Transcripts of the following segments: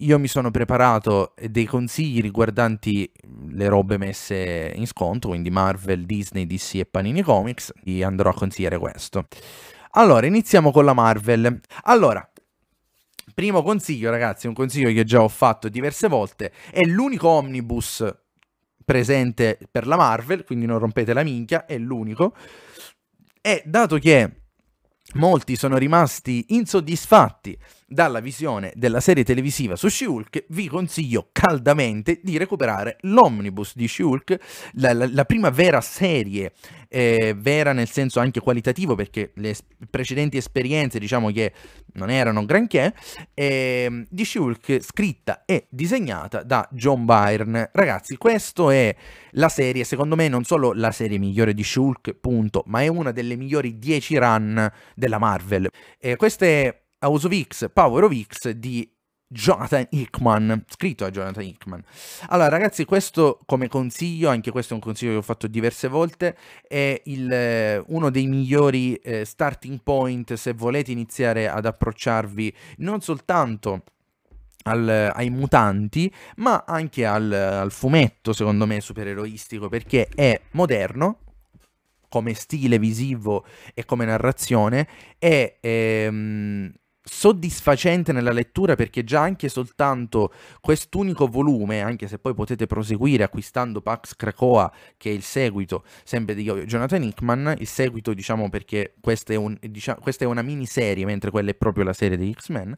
io mi sono preparato dei consigli riguardanti le robe messe in sconto, quindi Marvel, Disney, DC e Panini Comics, vi andrò a consigliare questo. Allora, iniziamo con la Marvel. Allora, primo consiglio ragazzi, un consiglio che già ho fatto diverse volte, è l'unico omnibus presente per la Marvel, quindi non rompete la minchia, è l'unico. E dato che Molti sono rimasti insoddisfatti dalla visione della serie televisiva su Shulk. vi consiglio caldamente di recuperare l'omnibus di Shulk, la, la, la prima vera serie eh, vera nel senso anche qualitativo perché le precedenti esperienze diciamo che non erano granché, eh, di Shulk scritta e disegnata da John Byrne. Ragazzi, questa è la serie, secondo me non solo la serie migliore di Shulk, punto, ma è una delle migliori 10 run della Marvel. Eh, è House of X, Power of X di Jonathan Hickman, scritto da Jonathan Hickman. Allora ragazzi, questo come consiglio, anche questo è un consiglio che ho fatto diverse volte, è il, eh, uno dei migliori eh, starting point se volete iniziare ad approcciarvi non soltanto al, ai mutanti, ma anche al, al fumetto, secondo me, supereroistico, perché è moderno, come stile visivo e come narrazione e ehm, soddisfacente nella lettura perché già anche soltanto quest'unico volume, anche se poi potete proseguire acquistando Pax Krakoa, che è il seguito sempre di Jonathan Hickman, il seguito diciamo perché questa è, un, diciamo, questa è una miniserie, mentre quella è proprio la serie di X-Men,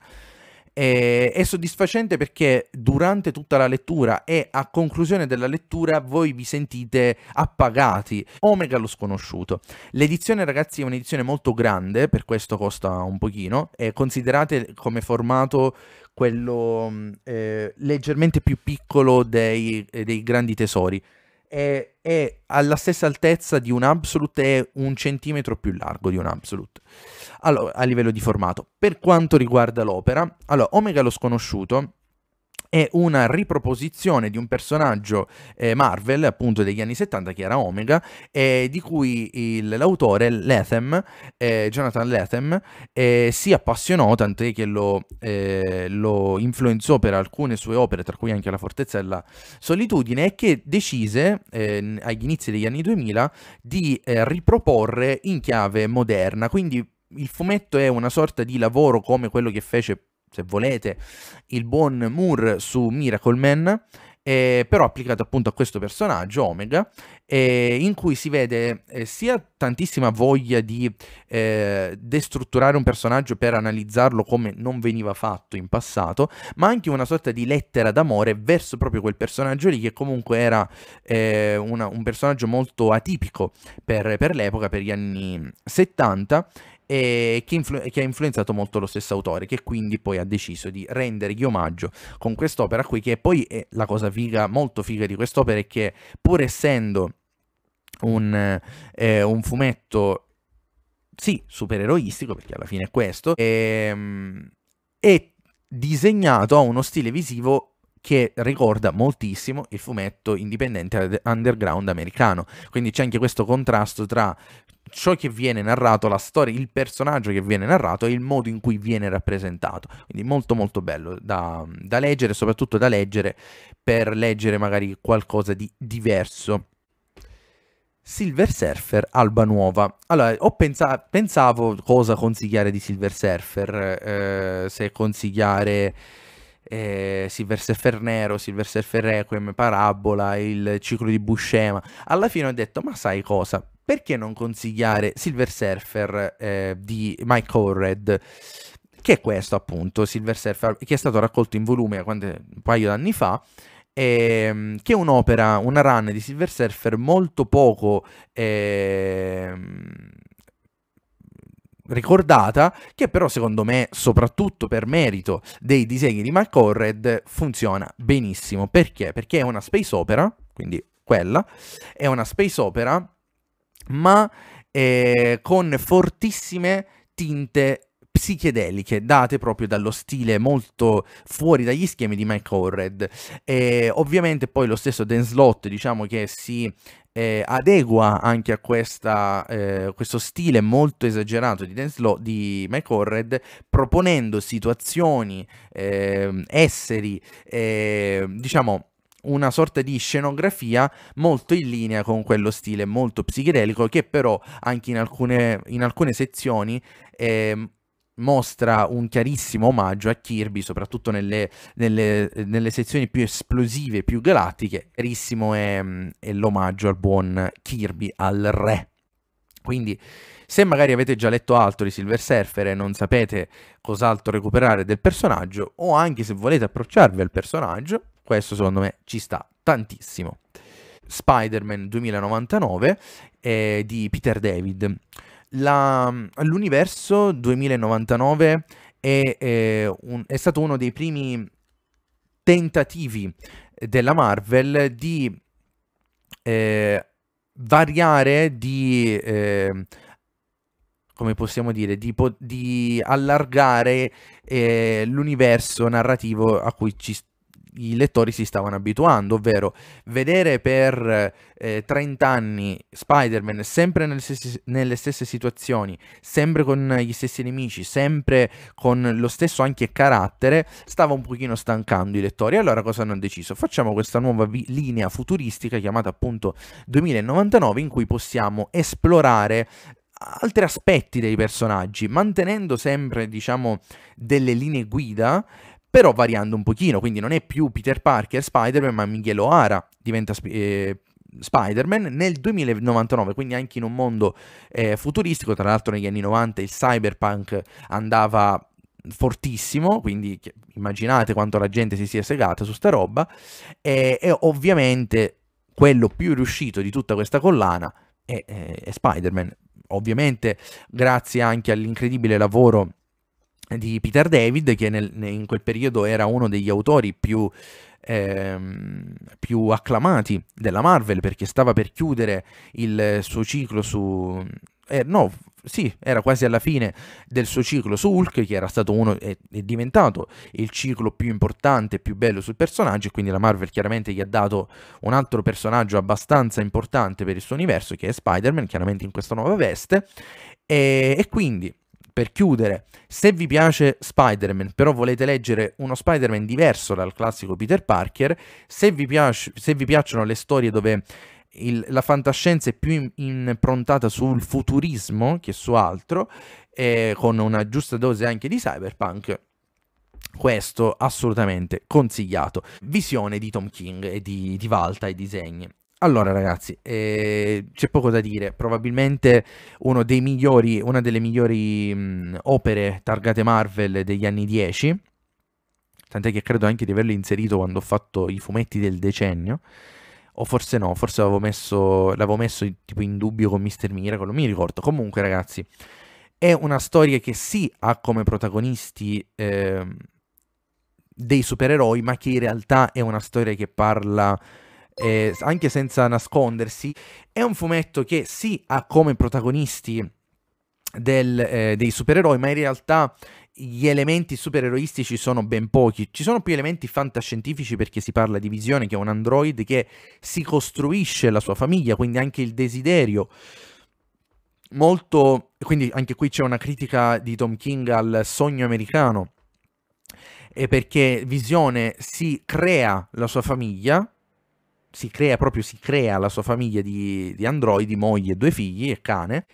eh, è soddisfacente perché durante tutta la lettura e a conclusione della lettura voi vi sentite appagati. Omega lo sconosciuto. L'edizione ragazzi è un'edizione molto grande, per questo costa un pochino, e considerate come formato quello mm, eh, leggermente più piccolo dei, eh, dei grandi tesori è, è, alla stessa altezza di un Absolute, è un centimetro più largo di un Absolute allora, a livello di formato. Per quanto riguarda l'opera, allora, Omega lo sconosciuto è una riproposizione di un personaggio eh, Marvel, appunto degli anni 70, che era Omega, eh, di cui il, l'autore Lethem, eh, Jonathan Lethem, eh, si appassionò, tant'è che lo, eh, lo, influenzò per alcune sue opere, tra cui anche La fortezza e la solitudine, e che decise eh, agli inizi degli anni 2000 di riproporre in chiave moderna, quindi il fumetto è una sorta di lavoro come quello che fece se volete, il buon Moore su Miracle Man, eh, però applicato appunto a questo personaggio, Omega, eh, in cui si vede eh, sia tantissima voglia di eh, destrutturare un personaggio per analizzarlo come non veniva fatto in passato, ma anche una sorta di lettera d'amore verso proprio quel personaggio lì che comunque era eh, una, un personaggio molto atipico per, per l'epoca, per gli anni 70 e che, influ- che, ha influenzato molto lo stesso autore, che quindi poi ha deciso di rendergli omaggio con quest'opera qui, che poi è la cosa figa, molto figa di quest'opera, è che pur essendo un, eh, un fumetto, sì, supereroistico, perché alla fine è questo, è, ehm, è disegnato a uno stile visivo che ricorda moltissimo il fumetto indipendente underground americano. Quindi c'è anche questo contrasto tra ciò che viene narrato, la storia, il personaggio che viene narrato e il modo in cui viene rappresentato. Quindi molto molto bello da, da leggere, soprattutto da leggere per leggere magari qualcosa di diverso. Silver Surfer Alba Nuova. Allora, ho pensato, pensavo cosa consigliare di Silver Surfer, eh, se consigliare eh, Silver Surfer Nero, Silver Surfer Requiem, Parabola, il ciclo di Buscema. Alla fine ho detto, ma sai cosa? perché non consigliare Silver Surfer eh, di Mike Horred? Che è questo appunto, Silver Surfer, che è stato raccolto in volume quando, un paio d'anni fa, ehm, che è un'opera, una run di Silver Surfer molto poco... Ehm, ricordata, che però secondo me, soprattutto per merito dei disegni di Mike Horred, funziona benissimo. Perché? Perché è una space opera, quindi quella, è una space opera ma eh, con fortissime tinte psichedeliche date proprio dallo stile molto fuori dagli schemi di Mike Horred. E ovviamente poi lo stesso Dan Slott diciamo che si eh, adegua anche a questa, eh, questo stile molto esagerato di, Dance Law, di Mike Horred proponendo situazioni, eh, esseri, ehm, diciamo una sorta di scenografia molto in linea con quello stile molto psichedelico che però anche in alcune, in alcune sezioni eh, mostra un chiarissimo omaggio a Kirby, soprattutto nelle, nelle, nelle sezioni più esplosive, più galattiche, chiarissimo è, è l'omaggio al buon Kirby, al re. Quindi se magari avete già letto altro di Silver Surfer e non sapete cos'altro recuperare del personaggio, o anche se volete approcciarvi al personaggio, questo secondo me ci sta tantissimo. Spider-Man 2099 eh, di Peter David. La, l'universo 2099 è, è, eh, un, è stato uno dei primi tentativi della Marvel di eh, variare, di, eh, come possiamo dire, di, di allargare eh, l'universo narrativo a cui ci, i lettori si stavano abituando, ovvero vedere per eh, 30 anni Spider-Man sempre nelle stesse, nelle stesse, situazioni, sempre con gli stessi nemici, sempre con lo stesso anche carattere, stava un pochino stancando i lettori. Allora cosa hanno deciso? Facciamo questa nuova linea futuristica chiamata appunto 2099 in cui possiamo esplorare altri aspetti dei personaggi, mantenendo sempre, diciamo, delle linee guida però variando un pochino, quindi non è più Peter Parker Spider-Man, ma Miguel O'Hara diventa eh, Spider-Man nel 2099, quindi anche in un mondo eh, futuristico, tra l'altro negli anni 90 il cyberpunk andava fortissimo, quindi immaginate quanto la gente si sia segata su sta roba, e, e ovviamente quello più riuscito di tutta questa collana è, è, eh, è Spider-Man, ovviamente grazie anche all'incredibile lavoro di Peter David, che nel, in quel periodo era uno degli autori più, ehm, più, acclamati della Marvel, perché stava per chiudere il suo ciclo su... Eh, no, sì, era quasi alla fine del suo ciclo su Hulk, che era stato uno, è, è diventato il ciclo più importante e più bello sul personaggio, e quindi la Marvel chiaramente gli ha dato un altro personaggio abbastanza importante per il suo universo, che è Spider-Man, chiaramente in questa nuova veste, e, e quindi per chiudere, se vi piace Spider-Man, però volete leggere uno Spider-Man diverso dal classico Peter Parker, se vi, piace, se vi piacciono le storie dove il, la fantascienza è più improntata sul futurismo che su altro, eh, con una giusta dose anche di cyberpunk, questo assolutamente consigliato. Visione di Tom King e di, di Valta, e disegni. Allora ragazzi, eh, c'è poco da dire, probabilmente migliori, una delle migliori mh, opere targate Marvel degli anni 10, tant'è che credo anche di averlo inserito quando ho fatto i fumetti del decennio, o forse no, forse l'avevo messo, l'avevo messo tipo in dubbio con Mr. Miracle, non mi ricordo. Comunque ragazzi, è una storia che sì ha come protagonisti eh, dei supereroi, ma che in realtà è una storia che parla eh, anche senza nascondersi, è un fumetto che sì ha come protagonisti del, eh, dei supereroi, ma in realtà gli elementi supereroistici sono ben pochi. Ci sono più elementi fantascientifici perché si parla di Visione, che è un android che si costruisce la sua famiglia, quindi anche il desiderio. Molto, quindi anche qui c'è una critica di Tom King al sogno americano, e perché Visione si crea la sua famiglia, si crea proprio, si crea la sua famiglia di, di androidi, moglie, due figli e cane.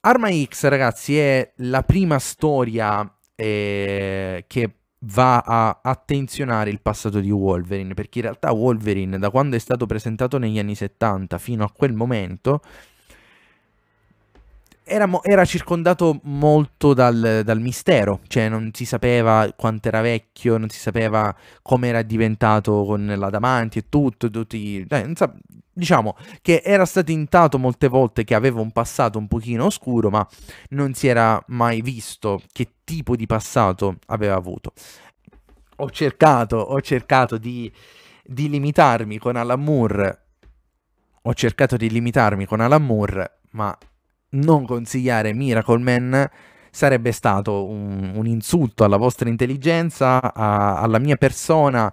Arma X, ragazzi, è la prima storia eh, che va a attenzionare il passato di Wolverine, perché in realtà Wolverine, da quando è stato presentato negli anni 70 fino a quel momento, era, era circondato molto dal, dal, mistero, cioè non si sapeva quanto era vecchio, non si sapeva come era diventato con l'adamanti e tutto, tutti, eh, sa, diciamo che era stato intato molte volte che aveva un passato un pochino oscuro, ma non si era mai visto che tipo di passato aveva avuto. Ho cercato, ho cercato di, di limitarmi con Alan Moore, ho cercato di limitarmi con Alan Moore, ma non consigliare Miracle Man sarebbe stato un, un insulto alla vostra intelligenza, a, alla mia persona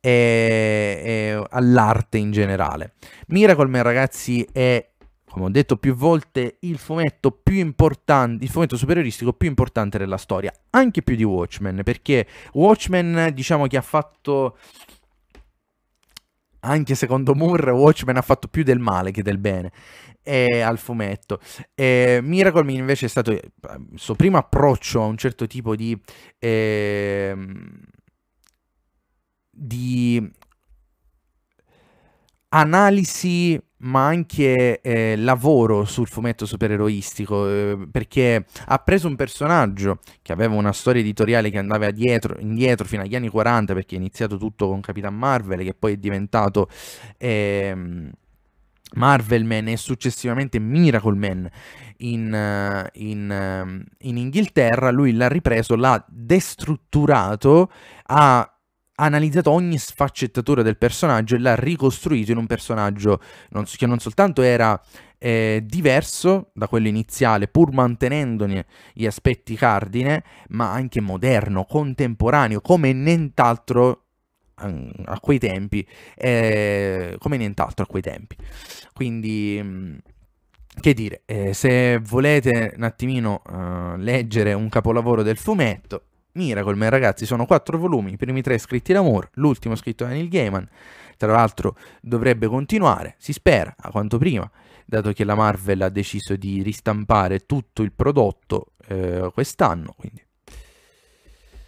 e, e all'arte in generale. Miracle Man, ragazzi, è come ho detto più volte, il fumetto più importante, il fumetto superioristico più importante della storia, anche più di Watchmen, perché Watchmen diciamo che ha fatto anche secondo Moore Watchmen ha fatto più del male che del bene eh, al fumetto. Eh, Miracle invece è stato il suo primo approccio a un certo tipo di... Eh, di analisi ma anche eh, lavoro sul fumetto supereroistico eh, perché ha preso un personaggio che aveva una storia editoriale che andava dietro, indietro fino agli anni 40 perché è iniziato tutto con Capitan Marvel che poi è diventato eh, Marvel Man e successivamente Miracle Man in, eh, in, eh, in Inghilterra, lui l'ha ripreso, l'ha destrutturato, ha analizzato ogni sfaccettatura del personaggio e l'ha ricostruito in un personaggio non, che non soltanto era eh, diverso da quello iniziale, pur mantenendone gli aspetti cardine, ma anche moderno, contemporaneo, come nient'altro a quei tempi eh, come nient'altro a quei tempi quindi mm, che dire eh, se volete un attimino eh, leggere un capolavoro del fumetto Miracle Miracleman ragazzi sono quattro volumi i primi tre scritti da Moore l'ultimo scritto da Neil Gaiman tra l'altro dovrebbe continuare si spera a quanto prima dato che la Marvel ha deciso di ristampare tutto il prodotto eh, quest'anno quindi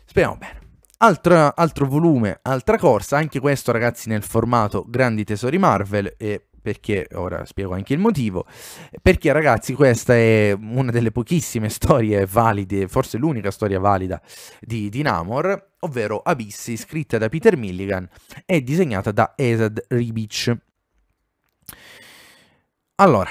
speriamo bene Altro, altro volume, altra corsa, anche questo ragazzi nel formato Grandi Tesori Marvel e perché ora spiego anche il motivo. Perché, ragazzi, questa è una delle pochissime storie valide, forse l'unica storia valida di, di Namor, ovvero Abissi, scritta da Peter Milligan e disegnata da Ezad Ribic. Allora,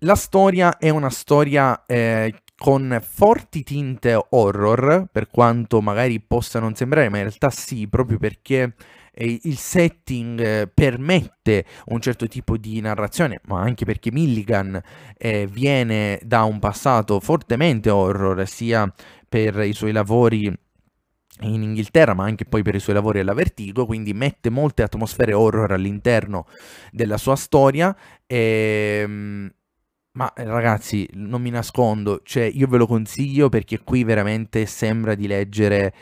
la storia è una storia eh, con forti tinte horror, per quanto magari possa non sembrare, ma in realtà sì, proprio perché eh, il setting eh, permette un certo tipo di narrazione, ma anche perché Milligan eh, viene da un passato fortemente horror, sia per i suoi lavori in Inghilterra, ma anche poi per i suoi lavori alla Vertigo, quindi mette molte atmosfere horror all'interno della sua storia. E, ehm, ma ragazzi, non mi nascondo, cioè io ve lo consiglio perché qui veramente sembra di leggere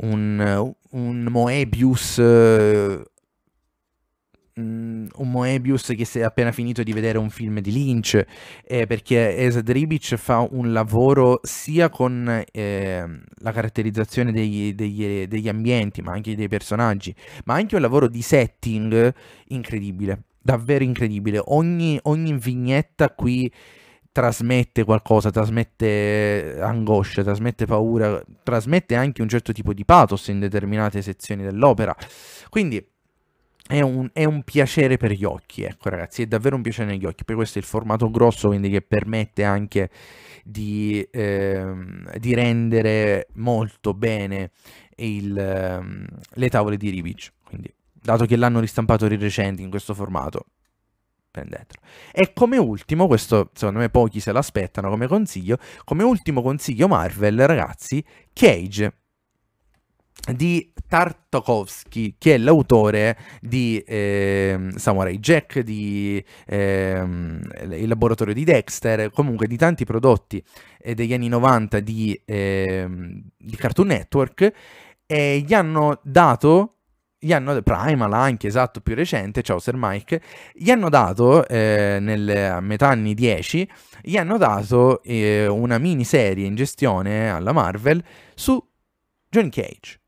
un, un Moebius eh, mm, un Moebius che si è appena finito di vedere un film di Lynch, eh, perché Esad Ribic fa un lavoro sia con eh, la caratterizzazione degli, degli, degli, ambienti, ma anche dei personaggi, ma anche un lavoro di setting incredibile davvero incredibile. Ogni, ogni vignetta qui trasmette qualcosa, trasmette eh, angoscia, trasmette paura, trasmette anche un certo tipo di pathos in determinate sezioni dell'opera. Quindi è un, è un, piacere per gli occhi, ecco ragazzi, è davvero un piacere negli occhi, per questo è il formato grosso, quindi che permette anche di, eh, di rendere molto bene il, ehm, le tavole di Ribic. Quindi dato che l'hanno ristampato di recente in questo formato. Prendetelo. E come ultimo, questo secondo me pochi se l'aspettano come consiglio, come ultimo consiglio Marvel, ragazzi, Cage di Tartakovsky, che è l'autore di eh, Samurai Jack, di eh, Il laboratorio di Dexter, comunque di tanti prodotti eh, degli anni 90 di, ehm, di Cartoon Network, e gli hanno dato gli hanno, Primal anche, esatto, più recente, ciao Sir Mike, gli hanno dato, eh, nel, a metà anni 10, gli hanno dato eh, una miniserie in gestione alla Marvel su John Cage.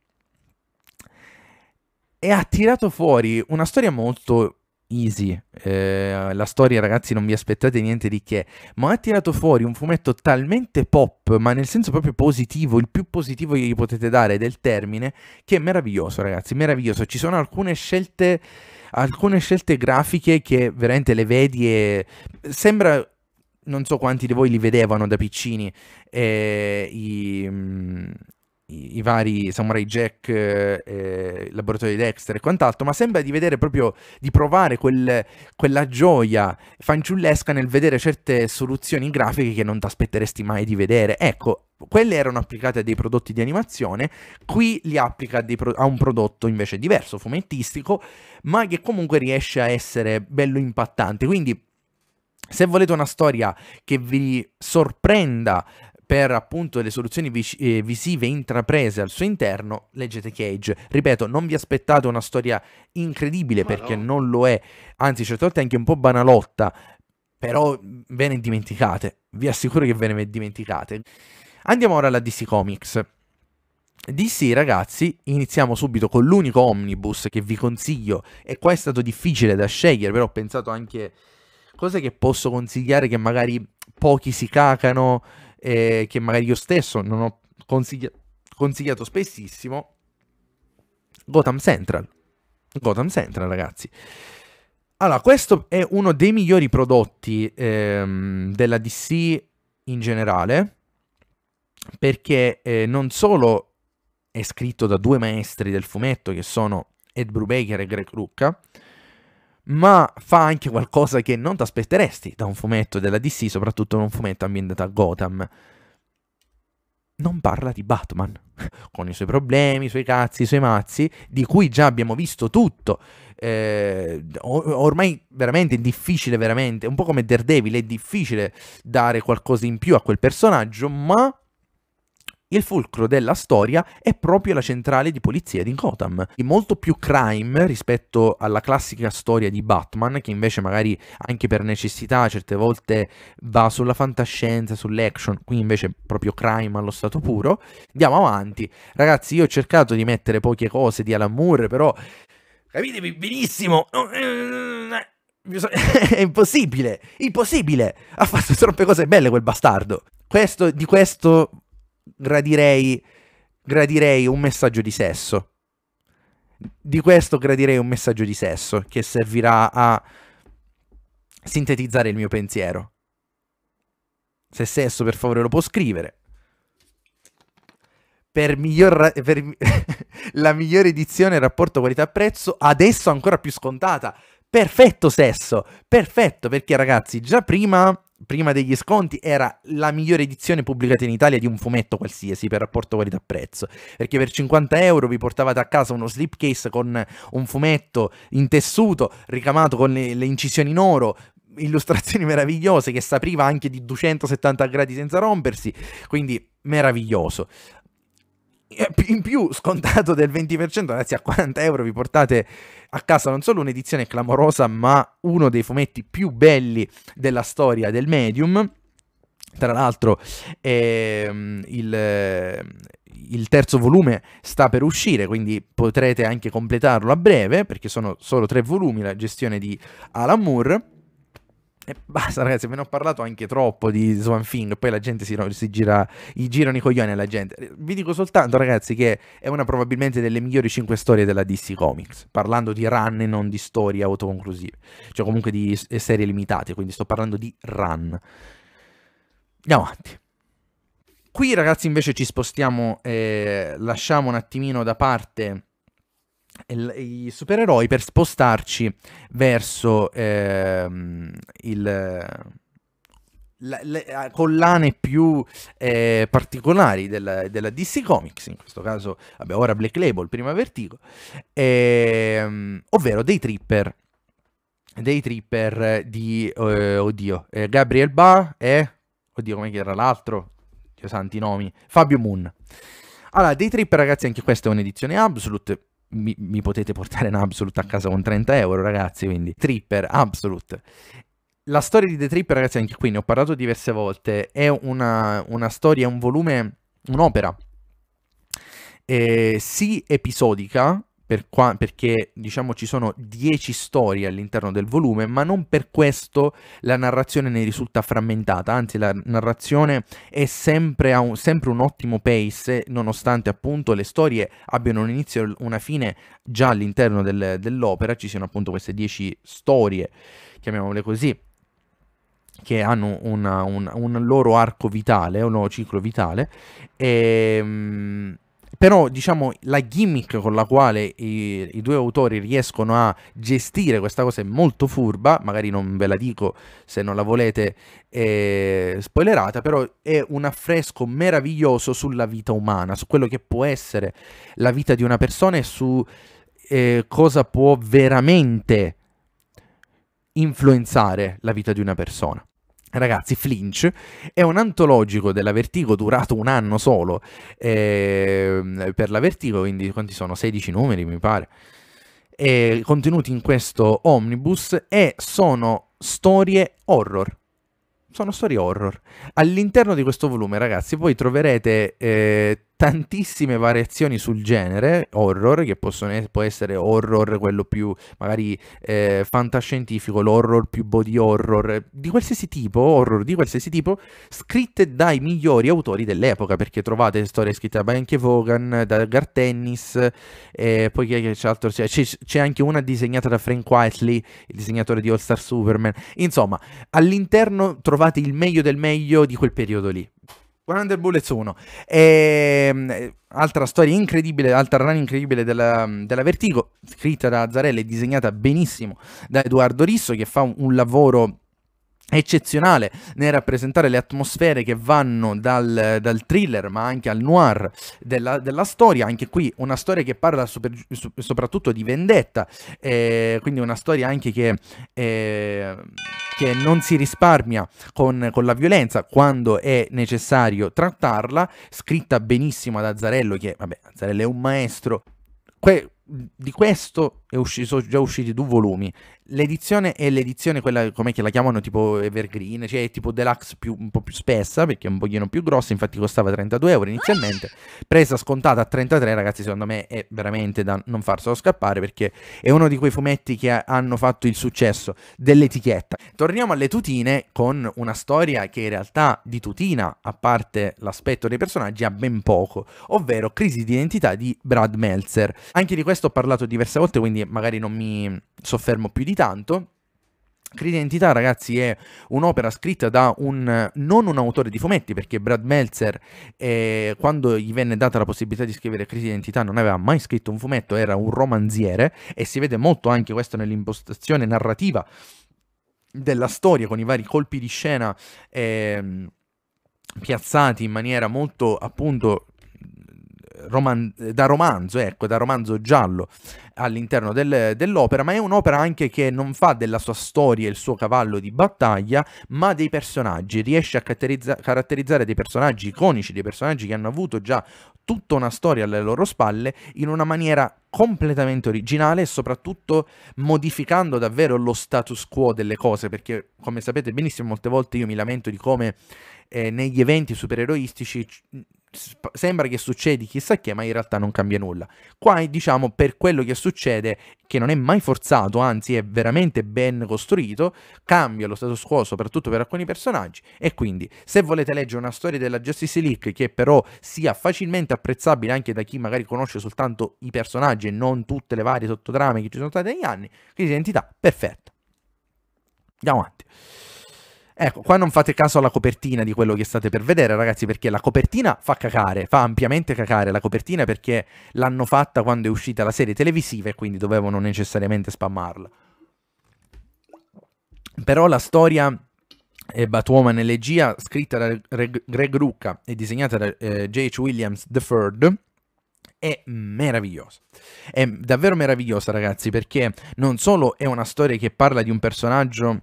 E ha tirato fuori una storia molto easy. Eh, la storia, ragazzi, non vi aspettate niente di che, ma ha tirato fuori un fumetto talmente pop, ma nel senso proprio positivo, il più positivo che gli potete dare del termine, che è meraviglioso, ragazzi, meraviglioso. Ci sono alcune scelte, alcune scelte grafiche che veramente le vedi e sembra non so quanti di voi li vedevano da piccini eh, i, mm, i, vari Samurai Jack, eh, Laboratorio di Dexter e quant'altro, ma sembra di vedere proprio, di provare quel, quella gioia fanciullesca nel vedere certe soluzioni grafiche che non ti aspetteresti mai di vedere. Ecco, quelle erano applicate a dei prodotti di animazione, qui li applica a, un prodotto invece diverso, fumettistico, ma che comunque riesce a essere bello impattante. Quindi, se volete una storia che vi sorprenda per appunto le soluzioni vis- eh, visive intraprese al suo interno, leggete Cage. Ripeto, non vi aspettate una storia incredibile Ma perché no. non lo è, anzi certe volte è anche un po' banalotta, però ve ne dimenticate, vi assicuro che ve ne dimenticate. Andiamo ora alla DC Comics. DC ragazzi, iniziamo subito con l'unico omnibus che vi consiglio e qua è stato difficile da scegliere, però ho pensato anche cose che posso consigliare che magari pochi si cacano, eh, che magari io stesso non ho consiglia- consigliato spessissimo, Gotham Central. Gotham Central, ragazzi. Allora, questo è uno dei migliori prodotti ehm, della DC in generale, perché eh, non solo è scritto da due maestri del fumetto, che sono Ed Brubaker e Greg Rucca, ma fa anche qualcosa che non ti aspetteresti da un fumetto della DC, soprattutto da un fumetto ambientato a Gotham. Non parla di Batman, con i suoi problemi, i suoi cazzi, i suoi mazzi, di cui già abbiamo visto tutto. Eh, ormai veramente è difficile, veramente, un po' come Daredevil, è difficile dare qualcosa in più a quel personaggio, ma il fulcro della storia è proprio la centrale di polizia di Gotham. È molto più crime rispetto alla classica storia di Batman, che invece magari anche per necessità certe volte va sulla fantascienza, sull'action, qui invece è proprio crime allo stato puro. Andiamo avanti. Ragazzi, io ho cercato di mettere poche cose di Alan Moore, però capitevi benissimo. Eh, eh, eh, è impossibile, impossibile. Ha fatto troppe cose belle quel bastardo. Questo, di questo gradirei, gradirei un messaggio di sesso. Di questo gradirei un messaggio di sesso che servirà a sintetizzare il mio pensiero. Se sesso, per favore, lo può scrivere. Per, miglior, per la migliore edizione rapporto qualità-prezzo, adesso ancora più scontata. Perfetto sesso, perfetto, perché ragazzi, già prima prima degli sconti era la migliore edizione pubblicata in Italia di un fumetto qualsiasi per rapporto qualità-prezzo, perché per 50 euro vi portavate a casa uno slipcase con un fumetto in tessuto, ricamato con le, le incisioni in oro, illustrazioni meravigliose che s'apriva anche di 270 gradi senza rompersi, quindi meraviglioso. Eh, in più scontato del 20%, ragazzi, a 40 euro vi portate a casa non solo un'edizione clamorosa, ma uno dei fumetti più belli della storia del medium. Tra l'altro, ehm, il, il terzo volume sta per uscire, quindi potrete anche completarlo a breve, perché sono solo tre volumi la gestione di Alan Moore. E basta ragazzi, ve ne ho parlato anche troppo di Swan Thing, poi la gente si, si gira, gli girano i coglioni alla gente. Vi dico soltanto ragazzi che è una probabilmente delle migliori 5 storie della DC Comics, parlando di run e non di storie autoconclusive, cioè comunque di serie limitate, quindi sto parlando di run. Andiamo avanti. Qui ragazzi invece ci spostiamo, e eh, lasciamo un attimino da parte i supereroi per spostarci verso ehm, il le collane più eh, particolari della, della, DC Comics, in questo caso vabbè, ora Black Label, prima Vertigo, ehm, ovvero dei tripper, dei tripper di, eh, oddio, eh, Gabriel Ba e, oddio come era l'altro, Dio santi nomi, Fabio Moon. Allora, dei tripper ragazzi, anche questa è un'edizione Absolute, mi, mi, potete portare in Absolute a casa con 30 euro, ragazzi. Quindi, Tripper, Absolute. La storia di The Tripper, ragazzi, anche qui ne ho parlato diverse volte. È una, una storia, un volume, un'opera. Eh, sì, episodica, per qua, perché diciamo ci sono 10 storie all'interno del volume, ma non per questo la narrazione ne risulta frammentata, anzi la narrazione è sempre, un, sempre un ottimo pace, nonostante appunto le storie abbiano un inizio e una fine già all'interno del, dell'opera, ci siano appunto queste 10 storie, chiamiamole così, che hanno una, un, un, loro arco vitale, un loro ciclo vitale, e... Ehm, però diciamo la gimmick con la quale i, i, due autori riescono a gestire questa cosa è molto furba, magari non ve la dico se non la volete eh, spoilerata, però è un affresco meraviglioso sulla vita umana, su quello che può essere la vita di una persona e su eh, cosa può veramente influenzare la vita di una persona. Ragazzi, Flinch è un antologico della Vertigo durato un anno solo eh, per la Vertigo, quindi quanti sono? 16 numeri mi pare, eh, contenuti in questo omnibus e sono storie horror. Sono storie horror. All'interno di questo volume, ragazzi, voi troverete eh, tantissime variazioni sul genere horror, che possono, può essere horror, quello più magari eh, fantascientifico, l'horror più body horror, di qualsiasi tipo, horror di qualsiasi tipo, scritte dai migliori autori dell'epoca, perché trovate storie scritte da Banche Vaughan, da Gartennis, eh, poi c'è, altro, c'è, c'è anche una disegnata da Frank Whiteley, il disegnatore di All Star Superman, insomma, all'interno trovate il meglio del meglio di quel periodo lì, Wonder Bullets 1. E, ehm, altra storia incredibile, altra run incredibile della, della Vertigo, scritta da Zarelli e disegnata benissimo da Edoardo Risso, che fa un, un lavoro eccezionale nel rappresentare le atmosfere che vanno dal, dal thriller ma anche al noir della, della, storia, anche qui una storia che parla super, su, soprattutto di vendetta, eh, quindi una storia anche che, eh, che non si risparmia con, con, la violenza quando è necessario trattarla, scritta benissimo da Azzarello che vabbè Azzarello è un maestro, que- di questo usci- sono già usciti due volumi. L'edizione è l'edizione, quella come la chiamano, tipo Evergreen, cioè tipo deluxe più, un po' più spessa perché è un pochino più grossa, infatti costava 32 euro inizialmente, presa scontata a 33 ragazzi secondo me è veramente da non farselo scappare perché è uno di quei fumetti che hanno fatto il successo dell'etichetta. Torniamo alle tutine con una storia che in realtà di tutina, a parte l'aspetto dei personaggi, ha ben poco, ovvero crisi di identità di Brad Meltzer. Anche di questo ho parlato diverse volte, quindi quindi magari non mi soffermo più di tanto. Crisi Identità, ragazzi, è un'opera scritta da un non un autore di fumetti, perché Brad Meltzer, eh, quando gli venne data la possibilità di scrivere Crisi Identità, non aveva mai scritto un fumetto, era un romanziere, e si vede molto anche questo nell'impostazione narrativa della storia, con i vari colpi di scena. Eh, piazzati in maniera molto appunto roman- da romanzo, ecco, da romanzo giallo all'interno del, dell'opera, ma è un'opera anche che non fa della sua storia il suo cavallo di battaglia, ma dei personaggi, riesce a caterizza- caratterizzare dei personaggi iconici, dei personaggi che hanno avuto già tutta una storia alle loro spalle in una maniera completamente originale e soprattutto modificando davvero lo status quo delle cose, perché come sapete benissimo molte volte io mi lamento di come eh, negli eventi supereroistici sembra che succedi chissà che, ma in realtà non cambia nulla. Qua, diciamo, per quello che succede, che non è mai forzato, anzi è veramente ben costruito, cambia lo status quo soprattutto per alcuni personaggi e quindi se volete leggere una storia della Justice League che però sia facilmente apprezzabile anche da chi magari conosce soltanto i personaggi e non tutte le varie sottotrame che ci sono state negli anni, crisi di identità, perfetto. Andiamo avanti. Ecco, qua non fate caso alla copertina di quello che state per vedere, ragazzi, perché la copertina fa cacare, fa ampiamente cacare la copertina perché l'hanno fatta quando è uscita la serie televisiva e quindi dovevano necessariamente spammarla. Però la storia e Batwoman e Legia, scritta da Greg Rucca e disegnata da eh, Williams III, è meravigliosa. È davvero meravigliosa, ragazzi, perché non solo è una storia che parla di un personaggio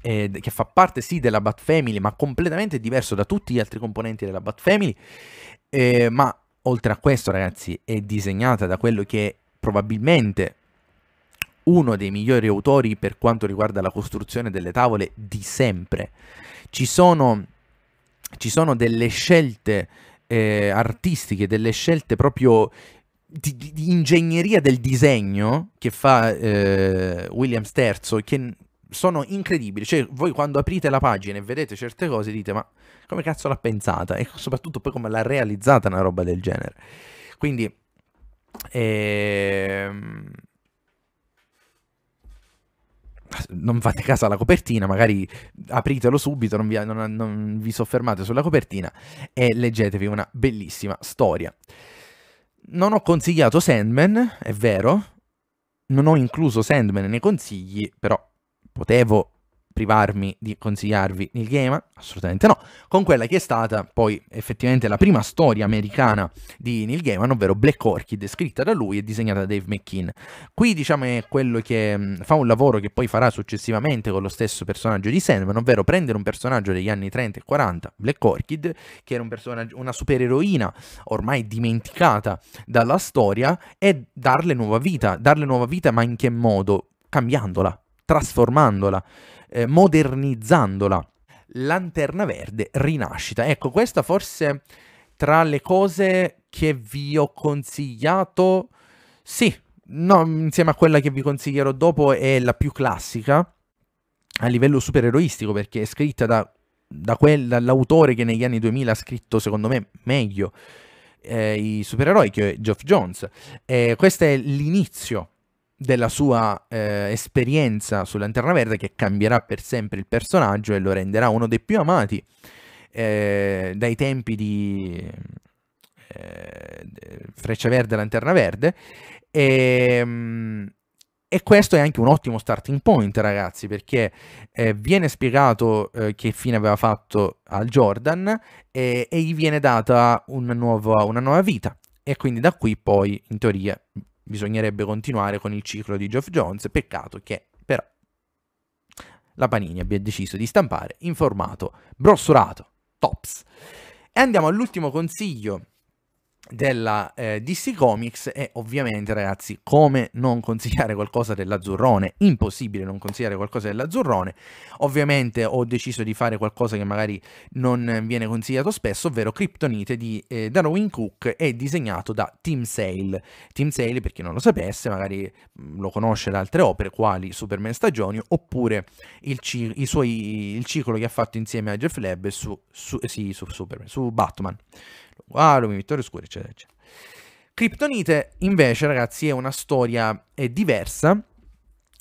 eh, che fa parte sì della Bat Family, ma completamente diverso da tutti gli altri componenti della Bat Family. Eh, ma oltre a questo, ragazzi, è disegnata da quello che è probabilmente uno dei migliori autori per quanto riguarda la costruzione delle tavole di sempre. Ci sono, ci sono delle scelte eh, artistiche, delle scelte proprio di, di, ingegneria del disegno che fa eh, Williams III che sono incredibili. Cioè, voi quando aprite la pagina e vedete certe cose dite ma come cazzo l'ha pensata? E soprattutto poi come l'ha realizzata una roba del genere. Quindi... Ehm non fate caso alla copertina, magari apritelo subito, non vi, non, non vi, soffermate sulla copertina e leggetevi una bellissima storia. Non ho consigliato Sandman, è vero, non ho incluso Sandman nei consigli, però potevo privarmi di consigliarvi Neil Gaiman? Assolutamente no, con quella che è stata poi effettivamente la prima storia americana di Neil Gaiman, ovvero Black Orchid, scritta da lui e disegnata da Dave McKean. Qui diciamo è quello che mm, fa un lavoro che poi farà successivamente con lo stesso personaggio di Sandman, ovvero prendere un personaggio degli anni 30 e 40, Black Orchid, che era un una supereroina ormai dimenticata dalla storia, e darle nuova vita, darle nuova vita ma in che modo? Cambiandola, trasformandola, eh, modernizzandola. Lanterna Verde Rinascita. Ecco, questa forse tra le cose che vi ho consigliato, sì, no, insieme a quella che vi consiglierò dopo è la più classica a livello supereroistico perché è scritta da, da quell'autore che negli anni 2000 ha scritto secondo me meglio eh, i supereroi che è Geoff Jones. Eh, questo è l'inizio della sua eh, esperienza sulla Lanterna Verde che cambierà per sempre il personaggio e lo renderà uno dei più amati eh, dai tempi di eh, Freccia Verde e Lanterna Verde. E, ehm, e questo è anche un ottimo starting point, ragazzi, perché eh, viene spiegato eh, che fine aveva fatto al Jordan e, e gli viene data una nuova, una nuova, vita. E quindi da qui poi, in teoria, bisognerebbe continuare con il ciclo di Geoff Jones, peccato che però la Panini abbia deciso di stampare in formato brossurato, tops. E andiamo all'ultimo consiglio della eh, DC Comics e ovviamente ragazzi come non consigliare qualcosa dell'azzurrone impossibile non consigliare qualcosa dell'azzurrone ovviamente ho deciso di fare qualcosa che magari non viene consigliato spesso ovvero Kryptonite di eh, Darwin Cook e disegnato da Tim Sale Tim Sale per chi non lo sapesse magari mm, lo conosce da altre opere quali Superman Stagioni oppure il, ci- suoi, il ciclo che ha fatto insieme a Jeff Leb su, su, sì, su, Superman, su Batman alumi, vittorie oscure, eccetera, eccetera. Kryptonite invece, ragazzi, è una storia è diversa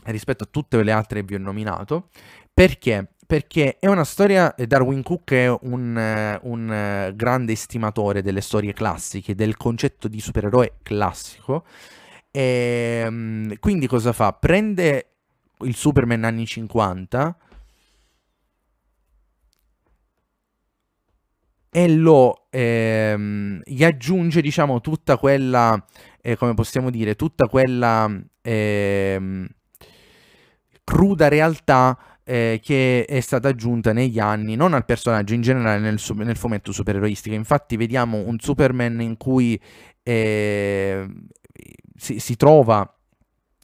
rispetto a tutte le altre che vi ho nominato. Perché? Perché è una storia, eh, Darwin Cook è un, eh, un eh, grande estimatore delle storie classiche, del concetto di supereroe classico. E, ehm, quindi cosa fa? Prende il Superman anni 50 e lo ehm, gli aggiunge, diciamo, tutta quella, eh, come possiamo dire, tutta quella ehm, cruda realtà eh, che è stata aggiunta negli anni, non al personaggio, in generale nel, nel fumetto supereroistico. Infatti vediamo un Superman in cui eh, si, si, trova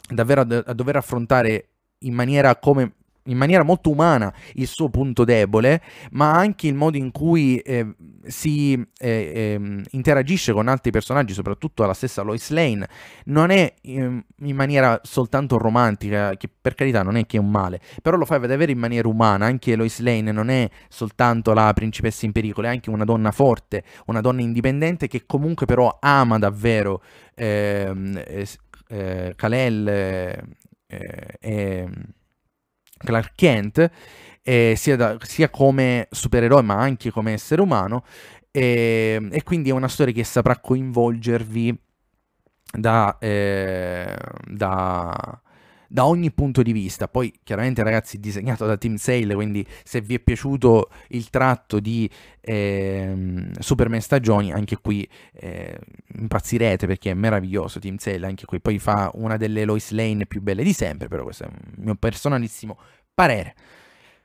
davvero a, a dover affrontare in maniera come in maniera molto umana il suo punto debole, ma anche il modo in cui eh, si eh, eh, interagisce con altri personaggi, soprattutto la stessa Lois Lane, non è ehm, in maniera soltanto romantica, che per carità non è che è un male, però lo fai vedere in maniera umana, anche Lois Lane non è soltanto la principessa in pericolo, è anche una donna forte, una donna indipendente che comunque però ama davvero ehm, eh, Kalel. Eh, Clark Kent, eh, sia, da, sia, come supereroe ma anche come essere umano, eh, e quindi è una storia che saprà coinvolgervi da, eh, da da ogni punto di vista. Poi chiaramente ragazzi disegnato da Team Sale, quindi se vi è piaciuto il tratto di eh, Superman Stagioni, anche qui eh, impazzirete perché è meraviglioso Team Sale, anche qui poi fa una delle Lois Lane più belle di sempre, però questo è il mio personalissimo parere.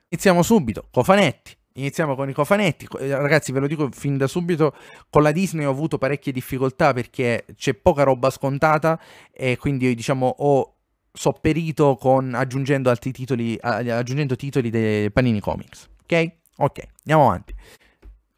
Iniziamo subito, Cofanetti. Iniziamo con i cofanetti, eh, ragazzi ve lo dico fin da subito, con la Disney ho avuto parecchie difficoltà perché c'è poca roba scontata e quindi diciamo ho sopperito con, aggiungendo altri titoli, aggiungendo titoli dei Panini Comics. Ok? Ok, andiamo avanti.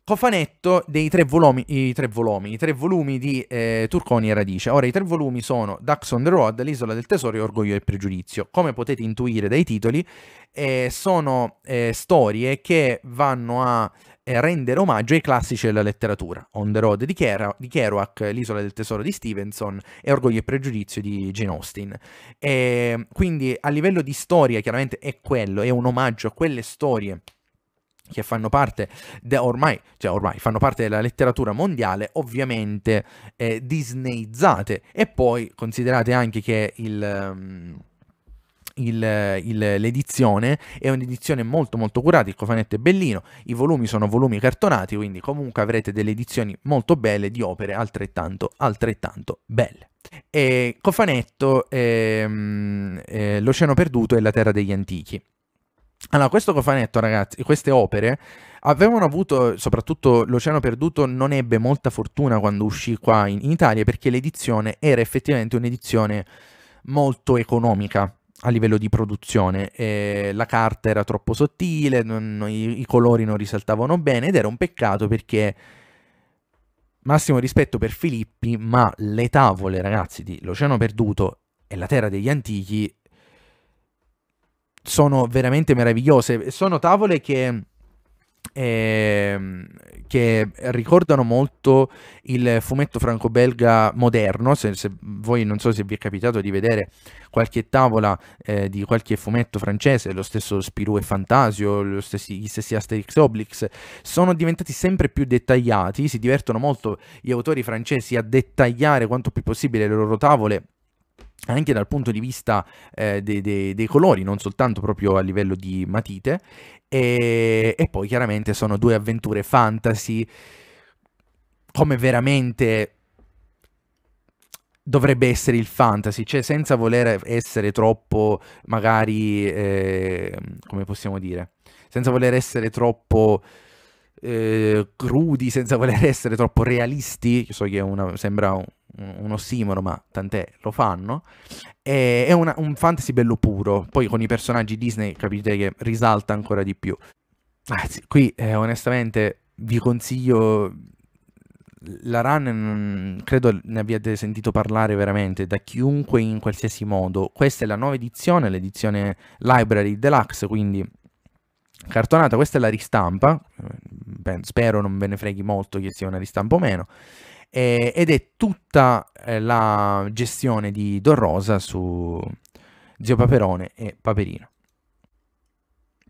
Cofanetto dei tre volumi, i tre volumi, i tre volumi di eh, Turconi e Radice. Ora, i tre volumi sono Ducks on the Road, L'isola del tesoro e Orgoglio e pregiudizio. Come potete intuire dai titoli, eh, sono eh, storie che vanno a eh, rendere omaggio ai classici della letteratura, On the Road di, Chiera, di Kerouac, L'isola del tesoro di Stevenson e Orgoglio e pregiudizio di Jane Austen. E ehm, quindi a livello di storia chiaramente è quello, è un omaggio a quelle storie che fanno parte de, ormai, cioè ormai fanno parte della letteratura mondiale, ovviamente eh, disneyzzate e poi considerate anche che il um, il, il, l'edizione è un'edizione molto molto curata il cofanetto è bellino i volumi sono volumi cartonati quindi comunque avrete delle edizioni molto belle di opere altrettanto altrettanto belle e cofanetto ehm, eh, l'oceano perduto e la terra degli antichi allora, questo cofanetto, ragazzi, queste opere avevano avuto, soprattutto l'Oceano Perduto non ebbe molta fortuna quando uscì qua in, in Italia perché l'edizione era effettivamente un'edizione molto economica, a livello di produzione. Eh, la carta era troppo sottile, non, i, i, colori non risaltavano bene ed era un peccato perché massimo rispetto per Filippi, ma le tavole, ragazzi, di L'Oceano Perduto e la Terra degli Antichi sono veramente meravigliose. Sono tavole che eh, che ricordano molto il fumetto franco-belga moderno. Se, se, voi non so se vi è capitato di vedere qualche tavola eh, di qualche fumetto francese, lo stesso Spirou e Fantasio, stessi, gli stessi Asterix Oblix, sono diventati sempre più dettagliati. Si divertono molto gli autori francesi a dettagliare quanto più possibile le loro tavole anche dal punto di vista eh, dei, dei, dei, colori, non soltanto proprio a livello di matite, e, e poi chiaramente sono due avventure fantasy, come veramente dovrebbe essere il fantasy, cioè senza voler essere troppo, magari, eh, come possiamo dire, senza voler essere troppo eh, crudi senza voler essere troppo realisti, so che una, sembra un, un, ossimoro, ma tant'è, lo fanno, è, è una, un fantasy bello puro, poi con i personaggi Disney capite che risalta ancora di più. Anzi, qui eh, onestamente vi consiglio la run credo ne abbiate sentito parlare veramente da chiunque in qualsiasi modo. Questa è la nuova edizione, l'edizione Library Deluxe, quindi cartonata, questa è la ristampa, eh, spero non ve ne freghi molto che sia una ristampa o meno, eh, ed è tutta eh, la gestione di Don Rosa su Zio Paperone e Paperino,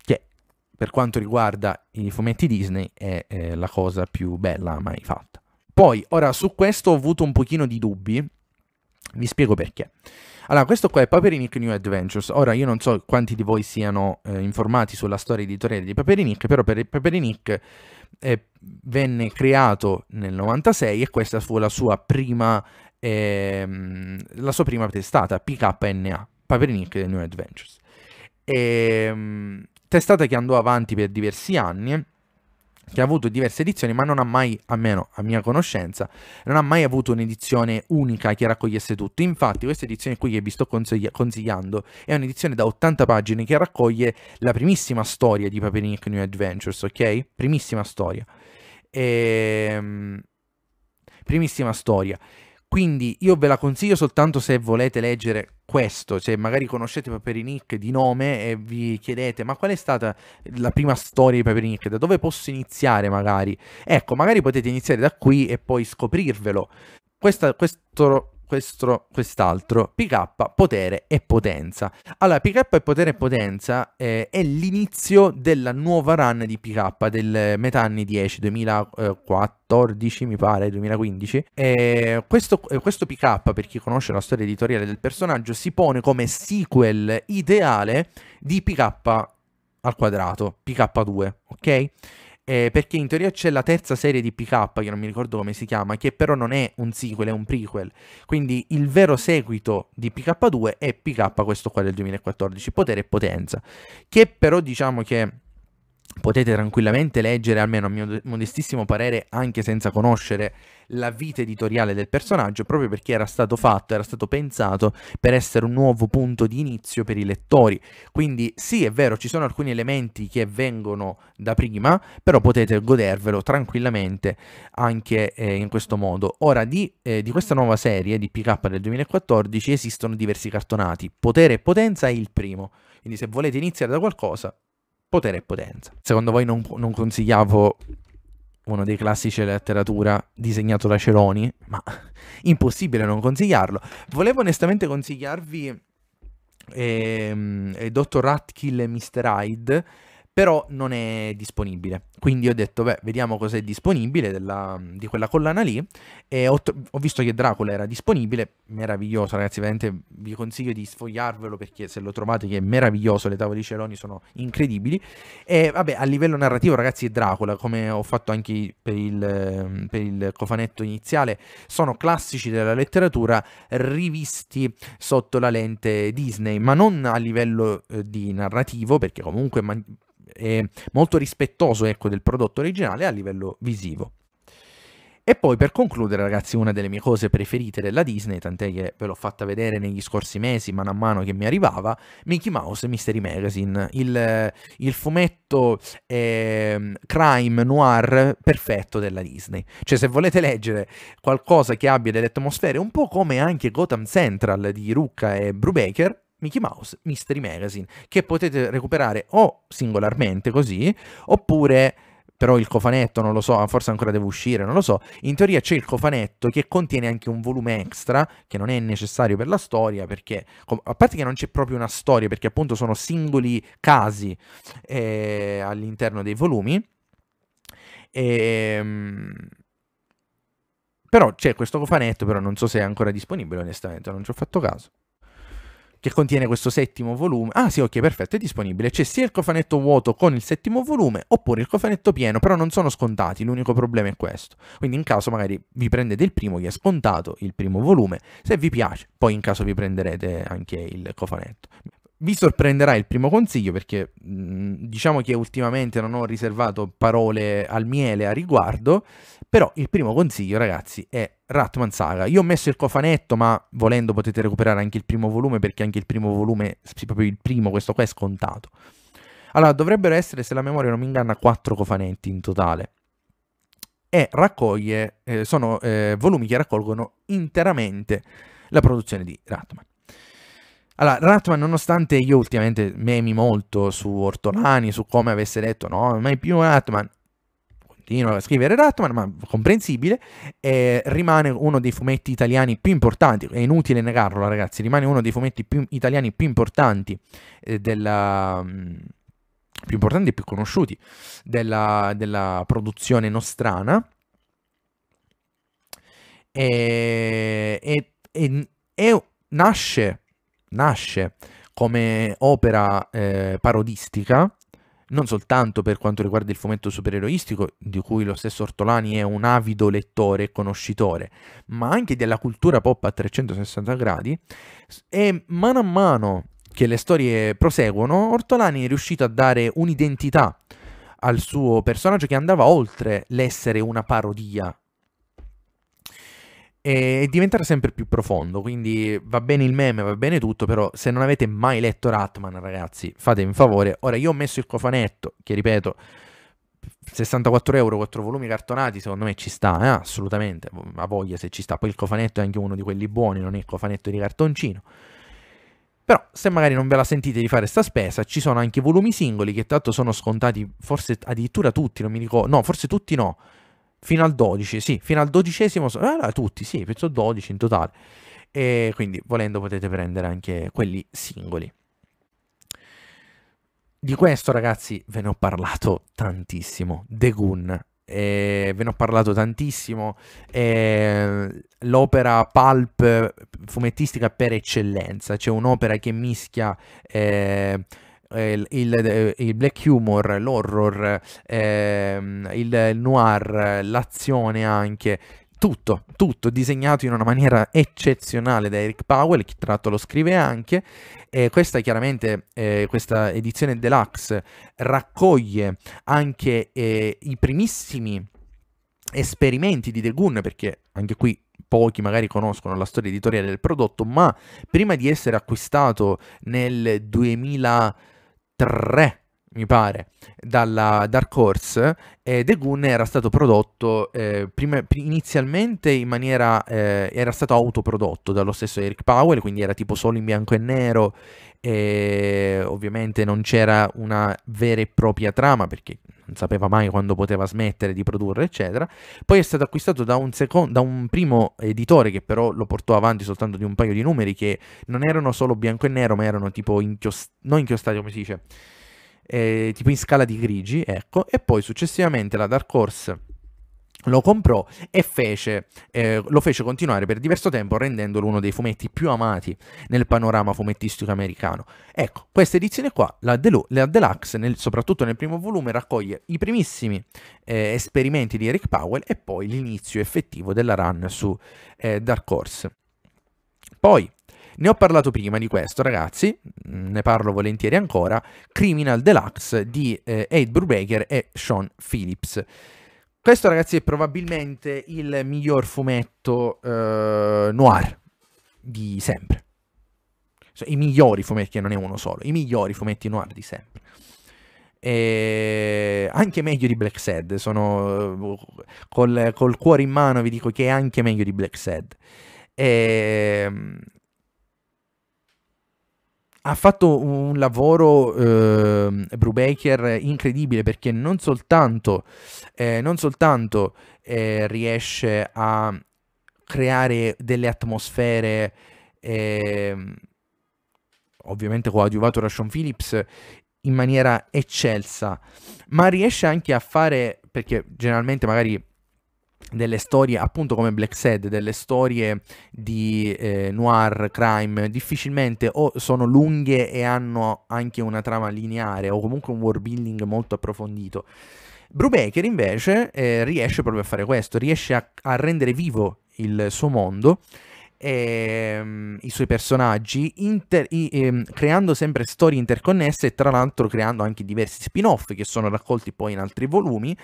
che per quanto riguarda i fumetti Disney è eh, la cosa più bella mai fatta. Poi, ora su questo ho avuto un pochino di dubbi, vi spiego perché. Allora, questo qua è Paperinik New Adventures. Ora, io non so quanti di voi siano eh, informati sulla storia editoriale di Paperinik, però per Paperinik eh, venne creato nel 96 e questa fu la sua prima, eh, la sua prima testata, PKNA, Paperinik New Adventures. E, ehm, testata che andò avanti per diversi anni che ha avuto diverse edizioni, ma non ha mai, almeno a mia conoscenza, non ha mai avuto un'edizione unica che raccogliesse tutto. Infatti, questa edizione qui che vi sto consigli- consigliando è un'edizione da 80 pagine che raccoglie la primissima storia di Paperinik New Adventures, ok? Primissima storia. Ehm primissima storia. Quindi io ve la consiglio soltanto se volete leggere questo, se cioè magari conoscete Paperinic di nome e vi chiedete ma qual è stata la prima storia di Paperinic, da dove posso iniziare magari? Ecco, magari potete iniziare da qui e poi scoprirvelo. Questa, questo questo, quest'altro, PK, potere e potenza. Allora, PK e potere e potenza eh, è l'inizio della nuova run di PK del eh, metà anni 10, 2014 mi pare, 2015. E eh, questo, eh, questo PK, per chi conosce la storia editoriale del personaggio, si pone come sequel ideale di PK al quadrato, PK2, ok? eh, perché in teoria c'è la terza serie di PK, che non mi ricordo come si chiama, che però non è un sequel, è un prequel. Quindi il vero seguito di PK2 è PK, questo qua del 2014, Potere e Potenza, che però diciamo che potete tranquillamente leggere, almeno a mio modestissimo parere, anche senza conoscere la vita editoriale del personaggio, proprio perché era stato fatto, era stato pensato per essere un nuovo punto di inizio per i lettori. Quindi sì, è vero, ci sono alcuni elementi che vengono da prima, però potete godervelo tranquillamente anche eh, in questo modo. Ora, di, eh, di questa nuova serie di PK del 2014 esistono diversi cartonati. Potere e potenza è il primo. Quindi se volete iniziare da qualcosa, potere e potenza. Secondo voi non, non consigliavo uno dei classici della letteratura disegnato da Celoni? ma impossibile non consigliarlo. Volevo onestamente consigliarvi ehm, eh, Dottor Ratkill e Mr. Hyde, però non è disponibile. Quindi ho detto, beh, vediamo cos'è disponibile della, di quella collana lì. E ho, ho, visto che Dracula era disponibile, meraviglioso, ragazzi. Veramente vi consiglio di sfogliarvelo perché se lo trovate, che è meraviglioso. Le tavole di Celoni sono incredibili. E vabbè, a livello narrativo, ragazzi, Dracula, come ho fatto anche per il, per il cofanetto iniziale, sono classici della letteratura rivisti sotto la lente Disney, ma non a livello eh, di narrativo, perché comunque. Man- eh, molto rispettoso ecco, del prodotto originale a livello visivo. E poi per concludere ragazzi una delle mie cose preferite della Disney, tant'è che ve l'ho fatta vedere negli scorsi mesi mano a mano che mi arrivava, Mickey Mouse Mystery Magazine, il, il fumetto eh, crime noir perfetto della Disney. Cioè se volete leggere qualcosa che abbia delle atmosfere un po' come anche Gotham Central di Rucca e Brubaker, Mickey Mouse Mystery Magazine, che potete recuperare o singolarmente così, oppure però il cofanetto non lo so, ah, forse ancora devo uscire, non lo so. In teoria c'è il cofanetto che contiene anche un volume extra che non è necessario per la storia perché a parte che non c'è proprio una storia perché appunto sono singoli casi eh, all'interno dei volumi. Ehm però c'è questo cofanetto, però non so se è ancora disponibile onestamente, non ci ho fatto caso che contiene questo settimo volume. Ah sì, ok, perfetto, è disponibile. C'è sia il cofanetto vuoto con il settimo volume, oppure il cofanetto pieno, però non sono scontati, l'unico problema è questo. Quindi in caso magari vi prendete il primo che è scontato, il primo volume, se vi piace, poi in caso vi prenderete anche il cofanetto. Vi sorprenderà il primo consiglio perché mm, diciamo che ultimamente non ho riservato parole al miele a riguardo, però il primo consiglio ragazzi è Ratman Saga. Io ho messo il cofanetto, ma volendo potete recuperare anche il primo volume perché anche il primo volume, proprio il primo, questo qua è scontato. Allora, dovrebbero essere, se la memoria non mi inganna, quattro cofanetti in totale. E raccoglie, eh, sono eh, volumi che raccolgono interamente la produzione di Ratman. Allora, Ratman, nonostante io ultimamente memi molto su Ortolani, su come avesse detto no, mai più Ratman, continua a scrivere Ratman, ma comprensibile, eh, rimane uno dei fumetti italiani più importanti, è inutile negarlo ragazzi, rimane uno dei fumetti più, italiani più importanti eh, della... Mm, più importanti e più conosciuti della, della produzione nostrana e, e, e nasce nasce come opera eh, parodistica, non soltanto per quanto riguarda il fumetto supereroistico, di cui lo stesso Ortolani è un avido lettore e conoscitore, ma anche della cultura pop a 360 gradi, e mano a mano che le storie proseguono, Ortolani è riuscito a dare un'identità al suo personaggio che andava oltre l'essere una parodia e diventerà sempre più profondo. Quindi va bene il meme, va bene tutto, però se non avete mai letto Ratman, ragazzi, fatemi un favore. Ora io ho messo il cofanetto, che ripeto, 64 euro, 4 volumi cartonati, secondo me ci sta, eh? assolutamente, a voglia se ci sta. Poi il cofanetto è anche uno di quelli buoni, non è il cofanetto di cartoncino. Però se magari non ve la sentite di fare sta spesa, ci sono anche volumi singoli che tanto sono scontati, forse addirittura tutti, non mi dico, no, forse tutti no Fino al 12, sì, fino al dodicesimo, ah, tutti, sì, penso 12 in totale. E quindi volendo potete prendere anche quelli singoli. Di questo ragazzi ve ne ho parlato tantissimo, The Goon, eh, ve ne ho parlato tantissimo, eh, l'opera pulp fumettistica per eccellenza, cioè un'opera che mischia... Eh, eh, il, il, eh, il, black humor, l'horror, ehm, il noir, l'azione anche, tutto, tutto disegnato in una maniera eccezionale da Eric Powell, che tra l'altro lo scrive anche, e questa chiaramente, eh, questa edizione deluxe raccoglie anche eh, i primissimi esperimenti di The Goon, perché anche qui pochi magari conoscono la storia editoriale del prodotto, ma prima di essere acquistato nel 2000... 3 mi pare, dalla Dark Horse e The Gun era stato prodotto eh, prima, inizialmente in maniera eh, era stato autoprodotto dallo stesso Eric Powell, quindi era tipo solo in bianco e nero e ovviamente non c'era una vera e propria trama perché non sapeva mai quando poteva smettere di produrre, eccetera. Poi è stato acquistato da un, seco- da un, primo editore che però lo portò avanti soltanto di un paio di numeri che non erano solo bianco e nero, ma erano tipo inchiost- non inchiostati, come si dice, eh, tipo in scala di grigi, ecco. E poi successivamente la Dark Horse lo comprò e fece, eh, lo fece continuare per diverso tempo rendendolo uno dei fumetti più amati nel panorama fumettistico americano. Ecco, questa edizione qua, la, Delu- la Deluxe, nel, soprattutto nel primo volume, raccoglie i primissimi eh, esperimenti di Eric Powell e poi l'inizio effettivo della run su eh, Dark Horse. Poi, ne ho parlato prima di questo, ragazzi, mm, ne parlo volentieri ancora, Criminal Deluxe di eh, Aid Brubaker e Sean Phillips. Questo, ragazzi, è probabilmente il miglior fumetto eh, noir di sempre. Cioè, I migliori fumetti, che non è uno solo, i migliori fumetti noir di sempre. E anche meglio di Black Sad. Sono col, col, cuore in mano, vi dico che è anche meglio di Black Sad. E, ehm, ha fatto un lavoro eh, Brubaker incredibile perché non soltanto, eh, non soltanto eh, riesce a creare delle atmosfere ehm, ovviamente coadiuvato da Sean Phillips in maniera eccelsa ma riesce anche a fare perché generalmente magari delle storie, appunto come Black Sad, delle storie di eh, noir, crime, difficilmente o sono lunghe e hanno anche una trama lineare o comunque un world building molto approfondito. Brubaker invece eh, riesce proprio a fare questo, riesce a, a rendere vivo il suo mondo e, um, i suoi personaggi, inter- i, um, creando sempre storie interconnesse e tra l'altro creando anche diversi spin-off che sono raccolti poi in altri volumi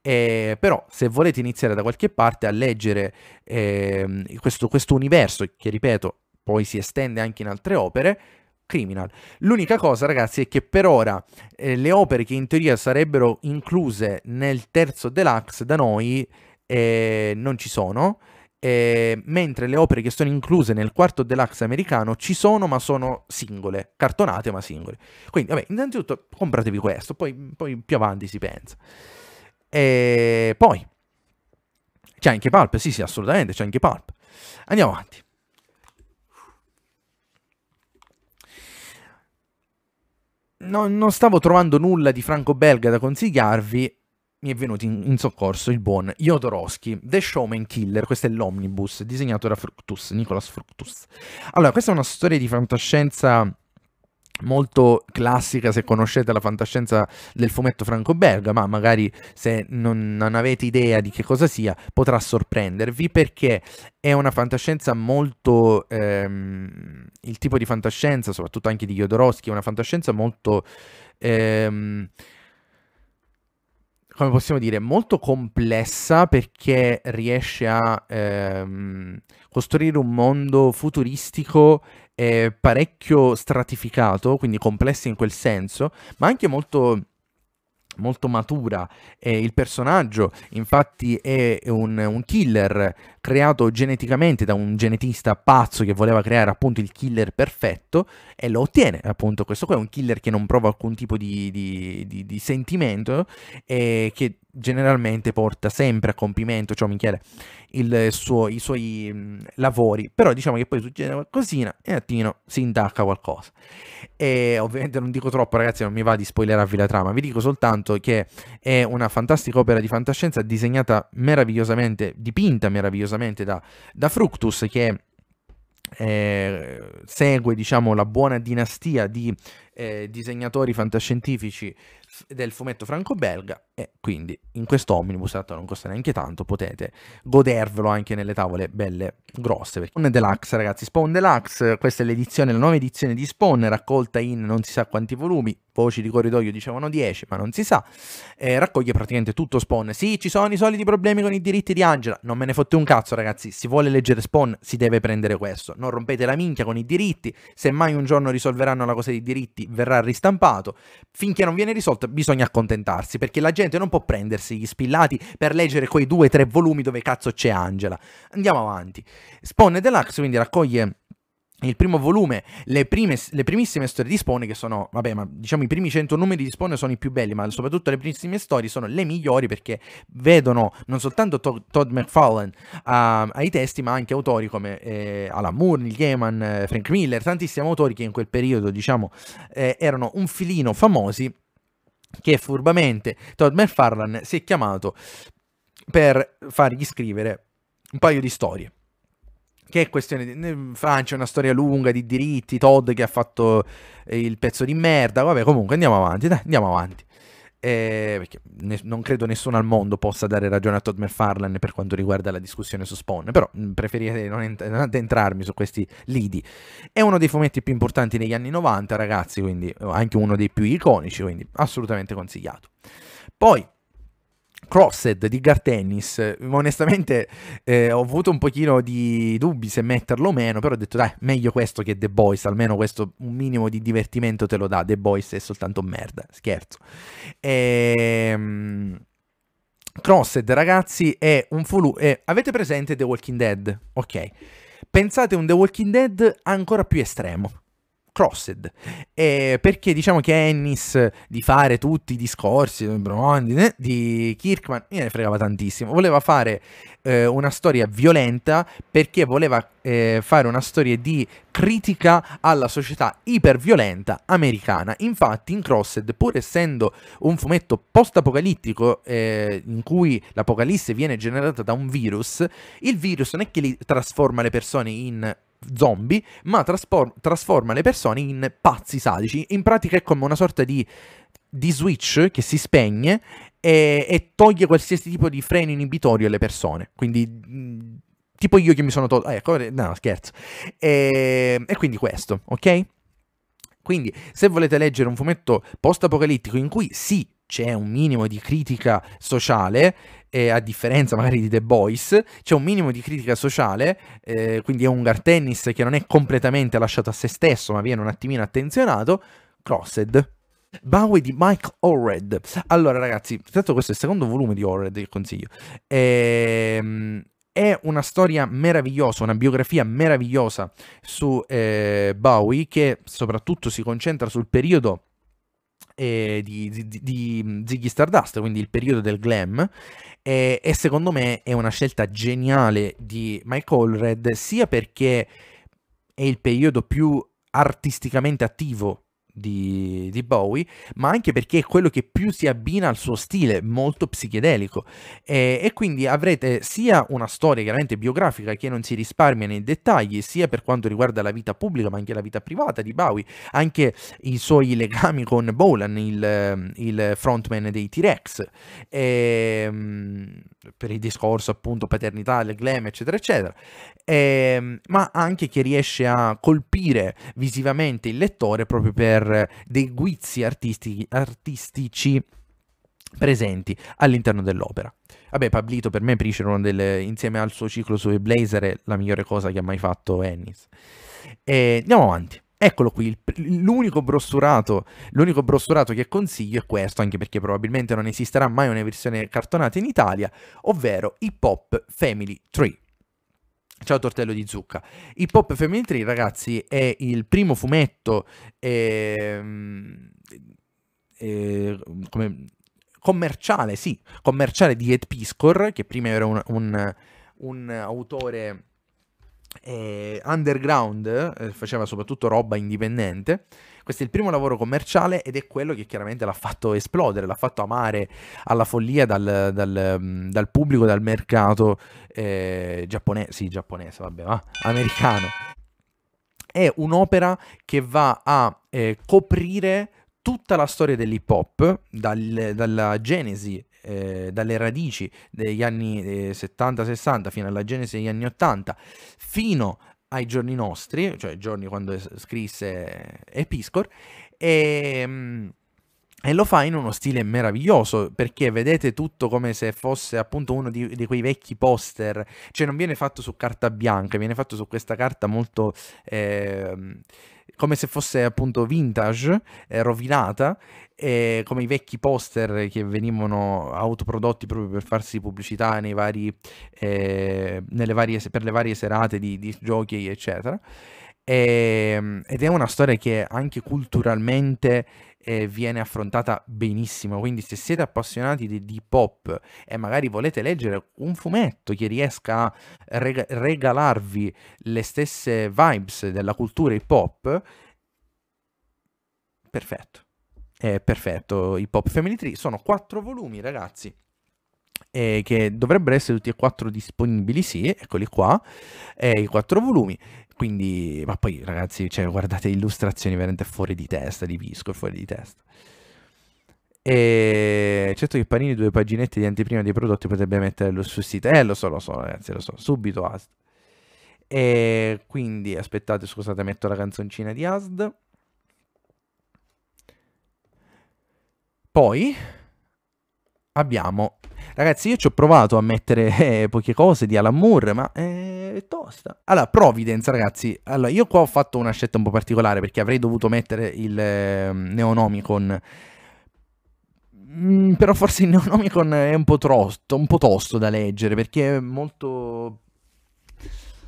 eh, però se volete iniziare da qualche parte a leggere eh, questo, questo universo, che ripeto poi si estende anche in altre opere, Criminal. L'unica cosa, ragazzi, è che per ora eh, le opere che in teoria sarebbero incluse nel terzo deluxe da noi eh, non ci sono. Eh, mentre le opere che sono incluse nel quarto deluxe americano ci sono, ma sono singole, cartonate ma singole. Quindi, vabbè, innanzitutto compratevi questo, poi, poi più avanti si pensa. E poi c'è anche Pulp, sì sì assolutamente c'è anche Pulp. Andiamo avanti. No, non stavo trovando nulla di franco-belga da consigliarvi, mi è venuto in, in soccorso il buon Jodorowsky, The Showman Killer, questo è l'omnibus, disegnato da Fructus, Nicolas Fructus. Allora, questa è una storia di fantascienza molto classica se conoscete la fantascienza del fumetto Franco Berga, ma magari se non, non, avete idea di che cosa sia, potrà sorprendervi perché è una fantascienza molto... Ehm, il tipo di fantascienza, soprattutto anche di Jodorowsky, è una fantascienza molto... Ehm, come possiamo dire, molto complessa perché riesce a ehm, costruire un mondo futuristico eh, parecchio stratificato, quindi complesso in quel senso, ma anche molto molto matura e il personaggio infatti è un, un, killer creato geneticamente da un genetista pazzo che voleva creare appunto il killer perfetto e lo ottiene appunto questo qua è un killer che non prova alcun tipo di, di, di, di sentimento e che generalmente porta sempre a compimento, ciao Michele, suo, i suoi mm, lavori, però diciamo che poi succede qualcosina e un attimo si intacca qualcosa. E ovviamente non dico troppo ragazzi, non mi va di spoilerarvi la trama, vi dico soltanto che è una fantastica opera di fantascienza disegnata meravigliosamente, dipinta meravigliosamente da, da Fructus che... Eh, segue diciamo la buona dinastia di eh, disegnatori fantascientifici del fumetto franco-belga e quindi in questo omnibus, tanto non costa neanche tanto, potete godervelo anche nelle tavole belle grosse. Spawn Deluxe ragazzi, Spawn Deluxe, questa è l'edizione, la nuova edizione di Spawn, raccolta in non si sa quanti volumi, voci di corridoio dicevano 10, ma non si sa, eh, raccoglie praticamente tutto Spawn. Sì, ci sono i soliti problemi con i diritti di Angela, non me ne fotte un cazzo ragazzi, si vuole leggere Spawn si deve prendere questo, non rompete la minchia con i diritti, semmai un giorno risolveranno la cosa dei diritti verrà ristampato, finché non viene risolto bisogna accontentarsi perché la gente gente non può prendersi gli spillati per leggere quei due o tre volumi dove cazzo c'è Angela. Andiamo avanti. Spawn e Deluxe quindi raccoglie il primo volume, le, prime, le, primissime storie di Spawn, che sono, vabbè, ma diciamo i primi 100 numeri di Spawn sono i più belli, ma soprattutto le primissime storie sono le migliori perché vedono non soltanto to- Todd McFarlane uh, ai testi, ma anche autori come eh, Alan Moore, Neil Gaiman, eh, Frank Miller, tantissimi autori che in quel periodo, diciamo, eh, erano un filino famosi che furbamente Todd McFarlane si è chiamato per fargli scrivere un paio di storie. Che è questione di Francia, una storia lunga di diritti, Todd che ha fatto eh, il pezzo di merda, vabbè comunque andiamo avanti, dai, andiamo avanti. Eh, ne- non credo nessuno al mondo possa dare ragione a Todd McFarlane per quanto riguarda la discussione su Spawn, però mh, mm, preferirei non, ent- non, addentrarmi su questi lidi. È uno dei fumetti più importanti negli anni 90, ragazzi, quindi anche uno dei più iconici, quindi assolutamente consigliato. Poi Crossed di Gartennis, onestamente eh, ho avuto un pochino di dubbi se metterlo o meno, però ho detto dai, meglio questo che The Boys, almeno questo un minimo di divertimento te lo dà, The Boys è soltanto merda, scherzo. Ehm... Crossed, ragazzi, è un fulu... Eh, avete presente The Walking Dead? Ok. Pensate un The Walking Dead ancora più estremo. Crossed. Eh, perché diciamo che Ennis di fare tutti i discorsi di, eh, Kirkman Kirkman ne fregava tantissimo. Voleva fare eh, una storia violenta perché voleva eh, fare una storia di critica alla società iperviolenta americana. Infatti, in Crossed, pur essendo un fumetto post-apocalittico eh, in cui l'apocalisse viene generata da un virus, il virus non è che li trasforma le persone in zombie, ma traspor- trasforma le persone in pazzi sadici. In pratica è come una sorta di, di switch che si spegne e, e, toglie qualsiasi tipo di freno inibitorio alle persone. Quindi, mhmm, tipo io che mi sono tolto. ecco, eh, no, scherzo. E, ehm, e quindi questo, ok? Quindi, se volete leggere un fumetto post-apocalittico in cui si c'è un minimo di critica sociale, eh, a differenza magari di The Boys, c'è un minimo di critica sociale, eh, quindi è un tennis che non è completamente lasciato a se stesso, ma viene un attimino attenzionato, Crossed. Bowie di Mike Orred. Allora ragazzi, intanto questo è il secondo volume di Orred il consiglio. Ehm è una storia meravigliosa, una biografia meravigliosa su eh, Bowie che soprattutto si concentra sul periodo eh, di, di, di, mm, Ziggy Stardust, quindi il periodo del glam, eh, e secondo me è una scelta geniale di Mike Allred, sia perché è il periodo più artisticamente attivo di, di, Bowie, ma anche perché è quello che più si abbina al suo stile, molto psichedelico. E, e, quindi avrete sia una storia chiaramente biografica che non si risparmia nei dettagli, sia per quanto riguarda la vita pubblica, ma anche la vita privata di Bowie, anche i suoi legami con Bolan, il, il frontman dei T-Rex, ehm, per il discorso appunto paternità, le glam, eccetera, eccetera. E, ehm, ma anche che riesce a colpire visivamente il lettore proprio per per eh, dei guizzi artisti, artistici presenti all'interno dell'opera. Vabbè, Pablito per me Priceron delle, insieme al suo ciclo sui Blazer è la migliore cosa che ha mai fatto Ennis. E andiamo avanti. Eccolo qui, l'unico brossurato, l'unico brosturato che consiglio è questo, anche perché probabilmente non esisterà mai una versione cartonata in Italia, ovvero Hip Hop Family 3. Ciao tortello di zucca. Hip hop Tree, ragazzi, è il primo fumetto eh, eh, come, commerciale, sì, commerciale di Ed Piscor, che prima era un, un, un autore eh, underground, eh, faceva soprattutto roba indipendente. Questo è il primo lavoro commerciale ed è quello che chiaramente l'ha fatto esplodere, l'ha fatto amare alla follia dal, dal, mm, dal pubblico, dal mercato eh, giapponese, sì giapponese, vabbè, va, americano. È un'opera che va a eh, coprire tutta la storia dell'hip hop, dal, dalla genesi eh, dalle radici degli anni eh, 70-60 fino alla genesi degli anni 80, fino ai giorni nostri, cioè i giorni quando scrisse Episcor, e, ehm, e, lo fa in uno stile meraviglioso, perché vedete tutto come se fosse appunto uno di, di, quei vecchi poster, cioè non viene fatto su carta bianca, viene fatto su questa carta molto... Eh, come se fosse appunto vintage, eh, rovinata, eh, come i vecchi poster che venivano autoprodotti proprio per farsi pubblicità vari, eh, varie, per le varie serate di, di giochi, eccetera. E, ehm, ed è una storia che anche culturalmente eh, viene affrontata benissimo. Quindi, se siete appassionati di, di, pop e magari volete leggere un fumetto che riesca a reg- regalarvi le stesse vibes della cultura hip hop, perfetto. È perfetto. I pop Family Tree sono quattro volumi, ragazzi eh, che dovrebbero essere tutti e quattro disponibili, sì, eccoli qua, eh, i quattro volumi. Quindi, ma poi ragazzi, cioè, guardate illustrazioni veramente fuori di testa, di Visco, fuori di testa. E certo che Panini due paginette di anteprima dei prodotti potrebbe metterlo sul sito. Eh, lo so, lo so, ragazzi, lo so, subito ASD. E quindi, aspettate, scusate, metto la canzoncina di ASD. Poi abbiamo Ragazzi, io ci ho provato a mettere eh, poche cose di Alan Moore, ma eh, è tosta. Allora, Providence, ragazzi. Allora, io qua ho fatto una scelta un po' particolare perché avrei dovuto mettere il eh, Neonomicon. Mm, però forse il Neonomicon è un po' tosto, un po' tosto da leggere perché è molto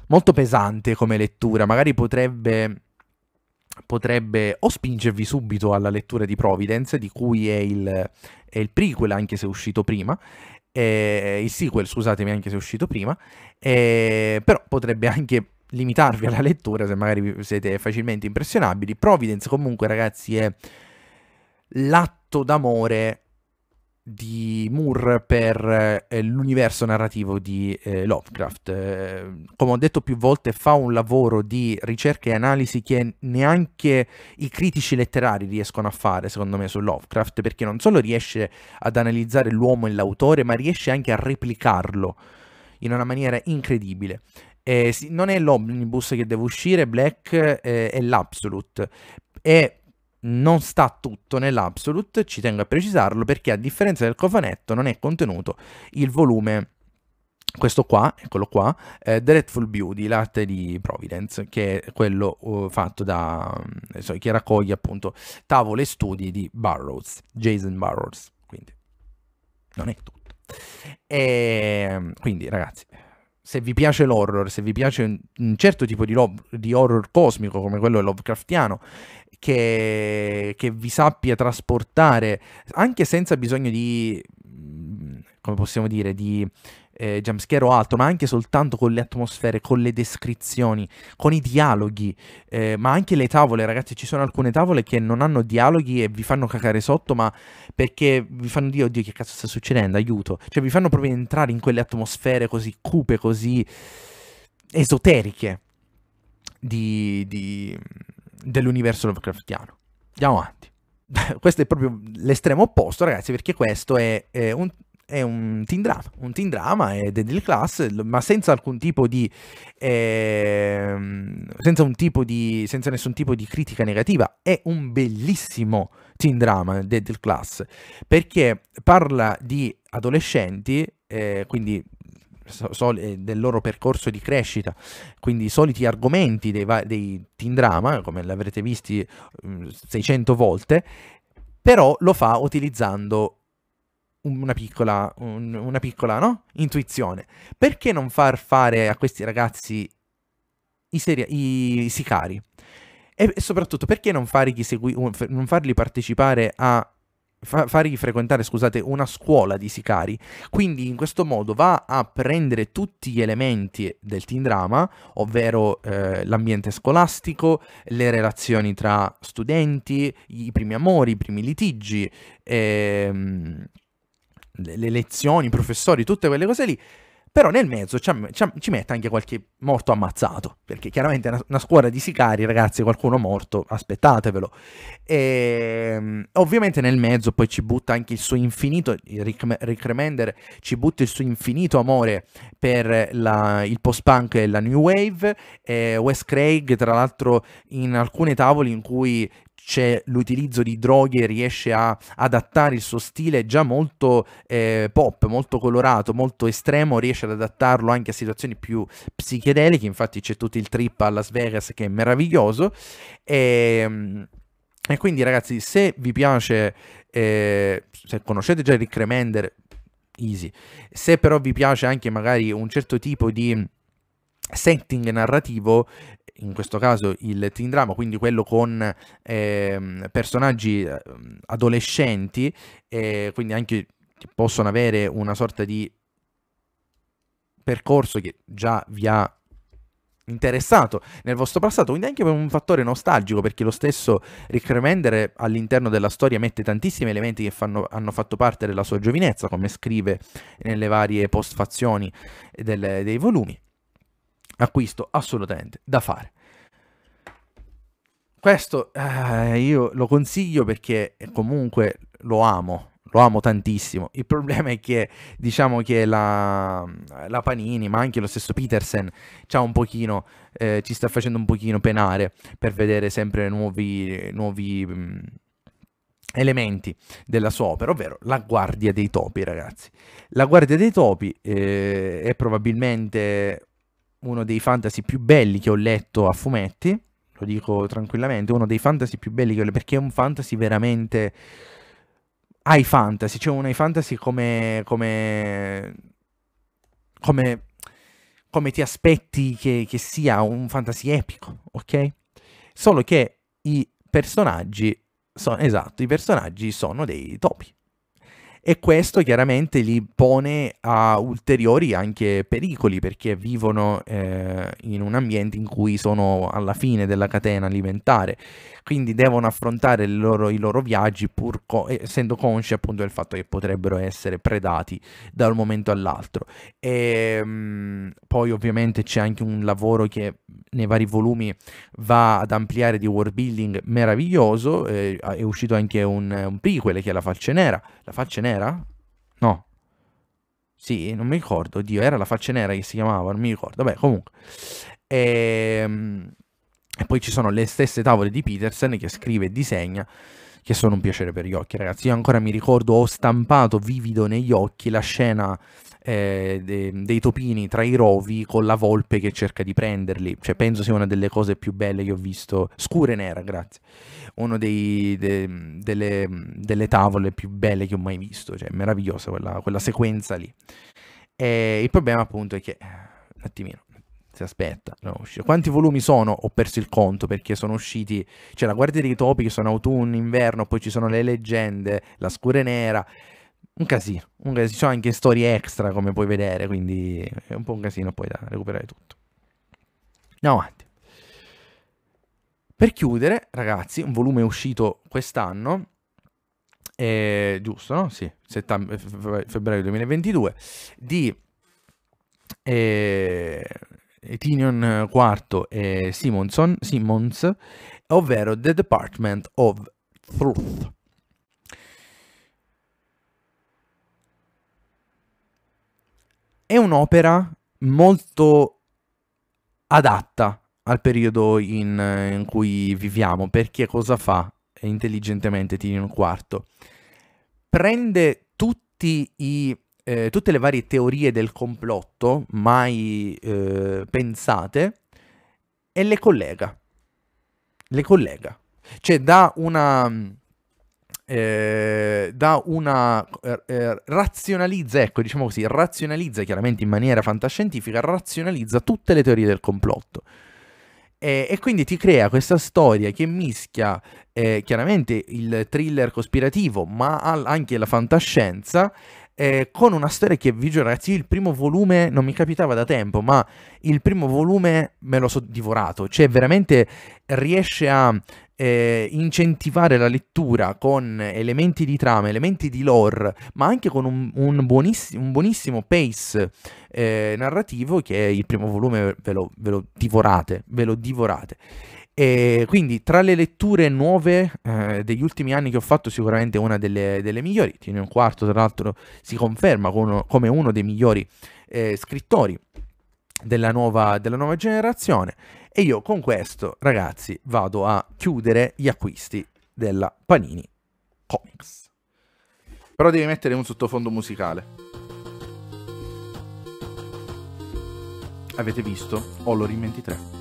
molto pesante come lettura, magari potrebbe, potrebbe o spingervi subito alla lettura di Providence, di cui è il, è il prequel anche se è uscito prima, eh, il sequel, scusatemi anche se è uscito prima, eh, però potrebbe anche limitarvi alla lettura se magari siete facilmente impressionabili. Providence comunque ragazzi è l'atto d'amore di Moore per eh, l'universo narrativo di eh, Lovecraft. Eh, come ho detto più volte, fa un lavoro di ricerca e analisi che neanche i critici letterari riescono a fare, secondo me, su Lovecraft, perché non solo riesce ad analizzare l'uomo e l'autore, ma riesce anche a replicarlo in una maniera incredibile. Eh, non è l'omnibus che deve uscire, Black eh, è l'Absolute. È non sta tutto nell'Absolute, ci tengo a precisarlo perché a differenza del cofanetto non è contenuto il volume questo qua, eccolo qua, eh, The Beauty, l'arte di Providence, che è quello uh, fatto da, mm, so, che raccoglie appunto tavole e studi di Burroughs, Jason Burroughs, quindi non è tutto. E, ehm, quindi ragazzi, se vi piace l'horror, se vi piace un, un certo tipo di, lo- di, horror cosmico come quello Lovecraftiano, che, che vi sappia trasportare anche senza bisogno di, mm, come possiamo dire, di eh, jumpscare o altro, ma anche soltanto con le atmosfere, con le descrizioni, con i dialoghi, eh, ma anche le tavole, ragazzi, ci sono alcune tavole che non hanno dialoghi e vi fanno cacare sotto, ma perché vi fanno dire, oddio, che cazzo sta succedendo, aiuto, cioè vi fanno proprio entrare in quelle atmosfere così cupe, così esoteriche di, di, dell'universo Lovecraftiano. Andiamo avanti questo è proprio l'estremo opposto, ragazzi, perché questo è, è un, è un teen drama, un teen drama è Deadly Class, ma senza alcun tipo di, eh, senza, tipo di senza nessun tipo di critica negativa, è un bellissimo teen drama, Deadly Class, perché parla di adolescenti, eh, quindi eh, del loro percorso di crescita, quindi i soliti argomenti dei, va- dei teen drama, come l'avrete visti 600 mm, volte, però lo fa utilizzando una piccola, un, una piccola no? intuizione. Perché non far fare a questi ragazzi i, seri- i sicari? E, soprattutto perché non, fargli, segui- non farli partecipare a fa- fargli frequentare, scusate, una scuola di sicari. Quindi in questo modo va a prendere tutti gli elementi del teen drama, ovvero eh, l'ambiente scolastico, le relazioni tra studenti, i primi amori, i primi litigi, ehm, le lezioni, i professori, tutte quelle cose lì. Però nel mezzo ci, ci mette anche qualche morto ammazzato, perché chiaramente una, una scuola di sicari, ragazzi, qualcuno morto, aspettatevelo. E, ehm, ovviamente nel mezzo poi ci butta anche il suo infinito, Rick, Rick Remender ci butta il suo infinito amore per la, il post-punk e la new wave. E eh, Wes Craig, tra l'altro, in alcune tavole in cui c'è l'utilizzo di droghe, riesce a adattare il suo stile già molto eh, pop, molto colorato, molto estremo, riesce ad adattarlo anche a situazioni più psichedeliche, infatti c'è tutto il trip a Las Vegas che è meraviglioso. E, ehm, e quindi ragazzi, se vi piace, eh, se conoscete già Rick Remender, easy, se però vi piace anche magari un certo tipo di setting narrativo in questo caso il teen drama, quindi quello con eh, personaggi ehm, adolescenti, eh, quindi anche che possono avere una sorta di percorso che già vi ha interessato nel vostro passato, quindi anche per un fattore nostalgico, perché lo stesso Rick Remender all'interno della storia mette tantissimi elementi che fanno, hanno fatto parte della sua giovinezza, come scrive nelle varie postfazioni del, dei volumi acquisto assolutamente da fare. Questo eh, io lo consiglio perché comunque lo amo, lo amo tantissimo. Il problema è che diciamo che la, la Panini, ma anche lo stesso Petersen, pochino, eh, ci sta facendo un pochino penare per vedere sempre nuovi, nuovi mh, mm, elementi della sua opera, ovvero la guardia dei topi, ragazzi. La guardia dei topi eh, è probabilmente uno dei fantasy più belli che ho letto a fumetti, lo dico tranquillamente, uno dei fantasy più belli che ho letto, perché è un fantasy veramente high fantasy, cioè un high fantasy come, come, come, come ti aspetti che, che sia un fantasy epico, ok? Solo che i personaggi sono, esatto, i personaggi sono dei topi e questo chiaramente li pone a ulteriori anche pericoli perché vivono eh, in un ambiente in cui sono alla fine della catena alimentare, quindi devono affrontare loro, i loro viaggi pur co- eh, essendo consci appunto del fatto che potrebbero essere predati da un momento all'altro. E, ehm, mh, poi ovviamente c'è anche un lavoro che nei vari volumi va ad ampliare di world building meraviglioso, eh, è uscito anche un, un prequel che è La Falce Nera, La Falce Nera nera? No. Sì, non mi ricordo, Dio, era la faccia nera che si chiamava, non mi ricordo. Vabbè, comunque. E, ehm, e poi ci sono le stesse tavole di Petersen che scrive e disegna che sono un piacere per gli occhi, ragazzi. Io ancora mi ricordo, ho stampato vivido negli occhi la scena eh, de, dei topini tra i rovi con la volpe che cerca di prenderli. Cioè, penso sia una delle cose più belle che ho visto. Scure nera, grazie. Una de, delle, delle, tavole più belle che ho mai visto. Cioè, meravigliosa quella, quella sequenza lì. E il problema appunto è che... Un attimino aspetta. No, Quanti volumi sono? Ho perso il conto perché sono usciti. C'è cioè, la Guardia dei Topi che sono autunno, inverno, poi ci sono le leggende, la Scure Nera un casino. Un casino. Ci sono anche storie extra, come puoi vedere, quindi è un po' un casino poi da recuperare tutto. Andiamo avanti. Per chiudere, ragazzi, un volume uscito quest'anno, eh, giusto, no? Sì, settem- febbraio 2022, di eh, Tinion IV e Simonson, Simmons, ovvero The Department of Truth. è un'opera molto adatta al periodo in, in cui viviamo, perché cosa fa intelligentemente Tyrion quarto? Prende i, eh, tutte le varie teorie del complotto mai eh, pensate e le collega. Le collega. Cioè da una eh, dà una eh, eh, razionalizza, ecco, diciamo così, razionalizza chiaramente in maniera fantascientifica, razionalizza tutte le teorie del complotto. E, e quindi ti crea questa storia che mischia eh, chiaramente il thriller cospirativo, ma anche la fantascienza, eh, con una storia che vi giuro ragazzi il primo volume non mi capitava da tempo ma il primo volume me lo so divorato cioè veramente riesce a eh, incentivare la lettura con elementi di trama, elementi di lore, ma anche con un, un, buonissimo, un buonissimo, pace eh, narrativo che il primo volume ve lo, ve lo divorate, ve lo divorate. E quindi tra le letture nuove eh, degli ultimi anni che ho fatto sicuramente una delle, delle migliori, Tino un quarto tra l'altro si conferma con, come uno dei migliori eh, scrittori della nuova, della nuova generazione e io con questo, ragazzi, vado a chiudere gli acquisti della Panini Comics. Però devi mettere un sottofondo musicale. Avete visto Hollow Ring 23?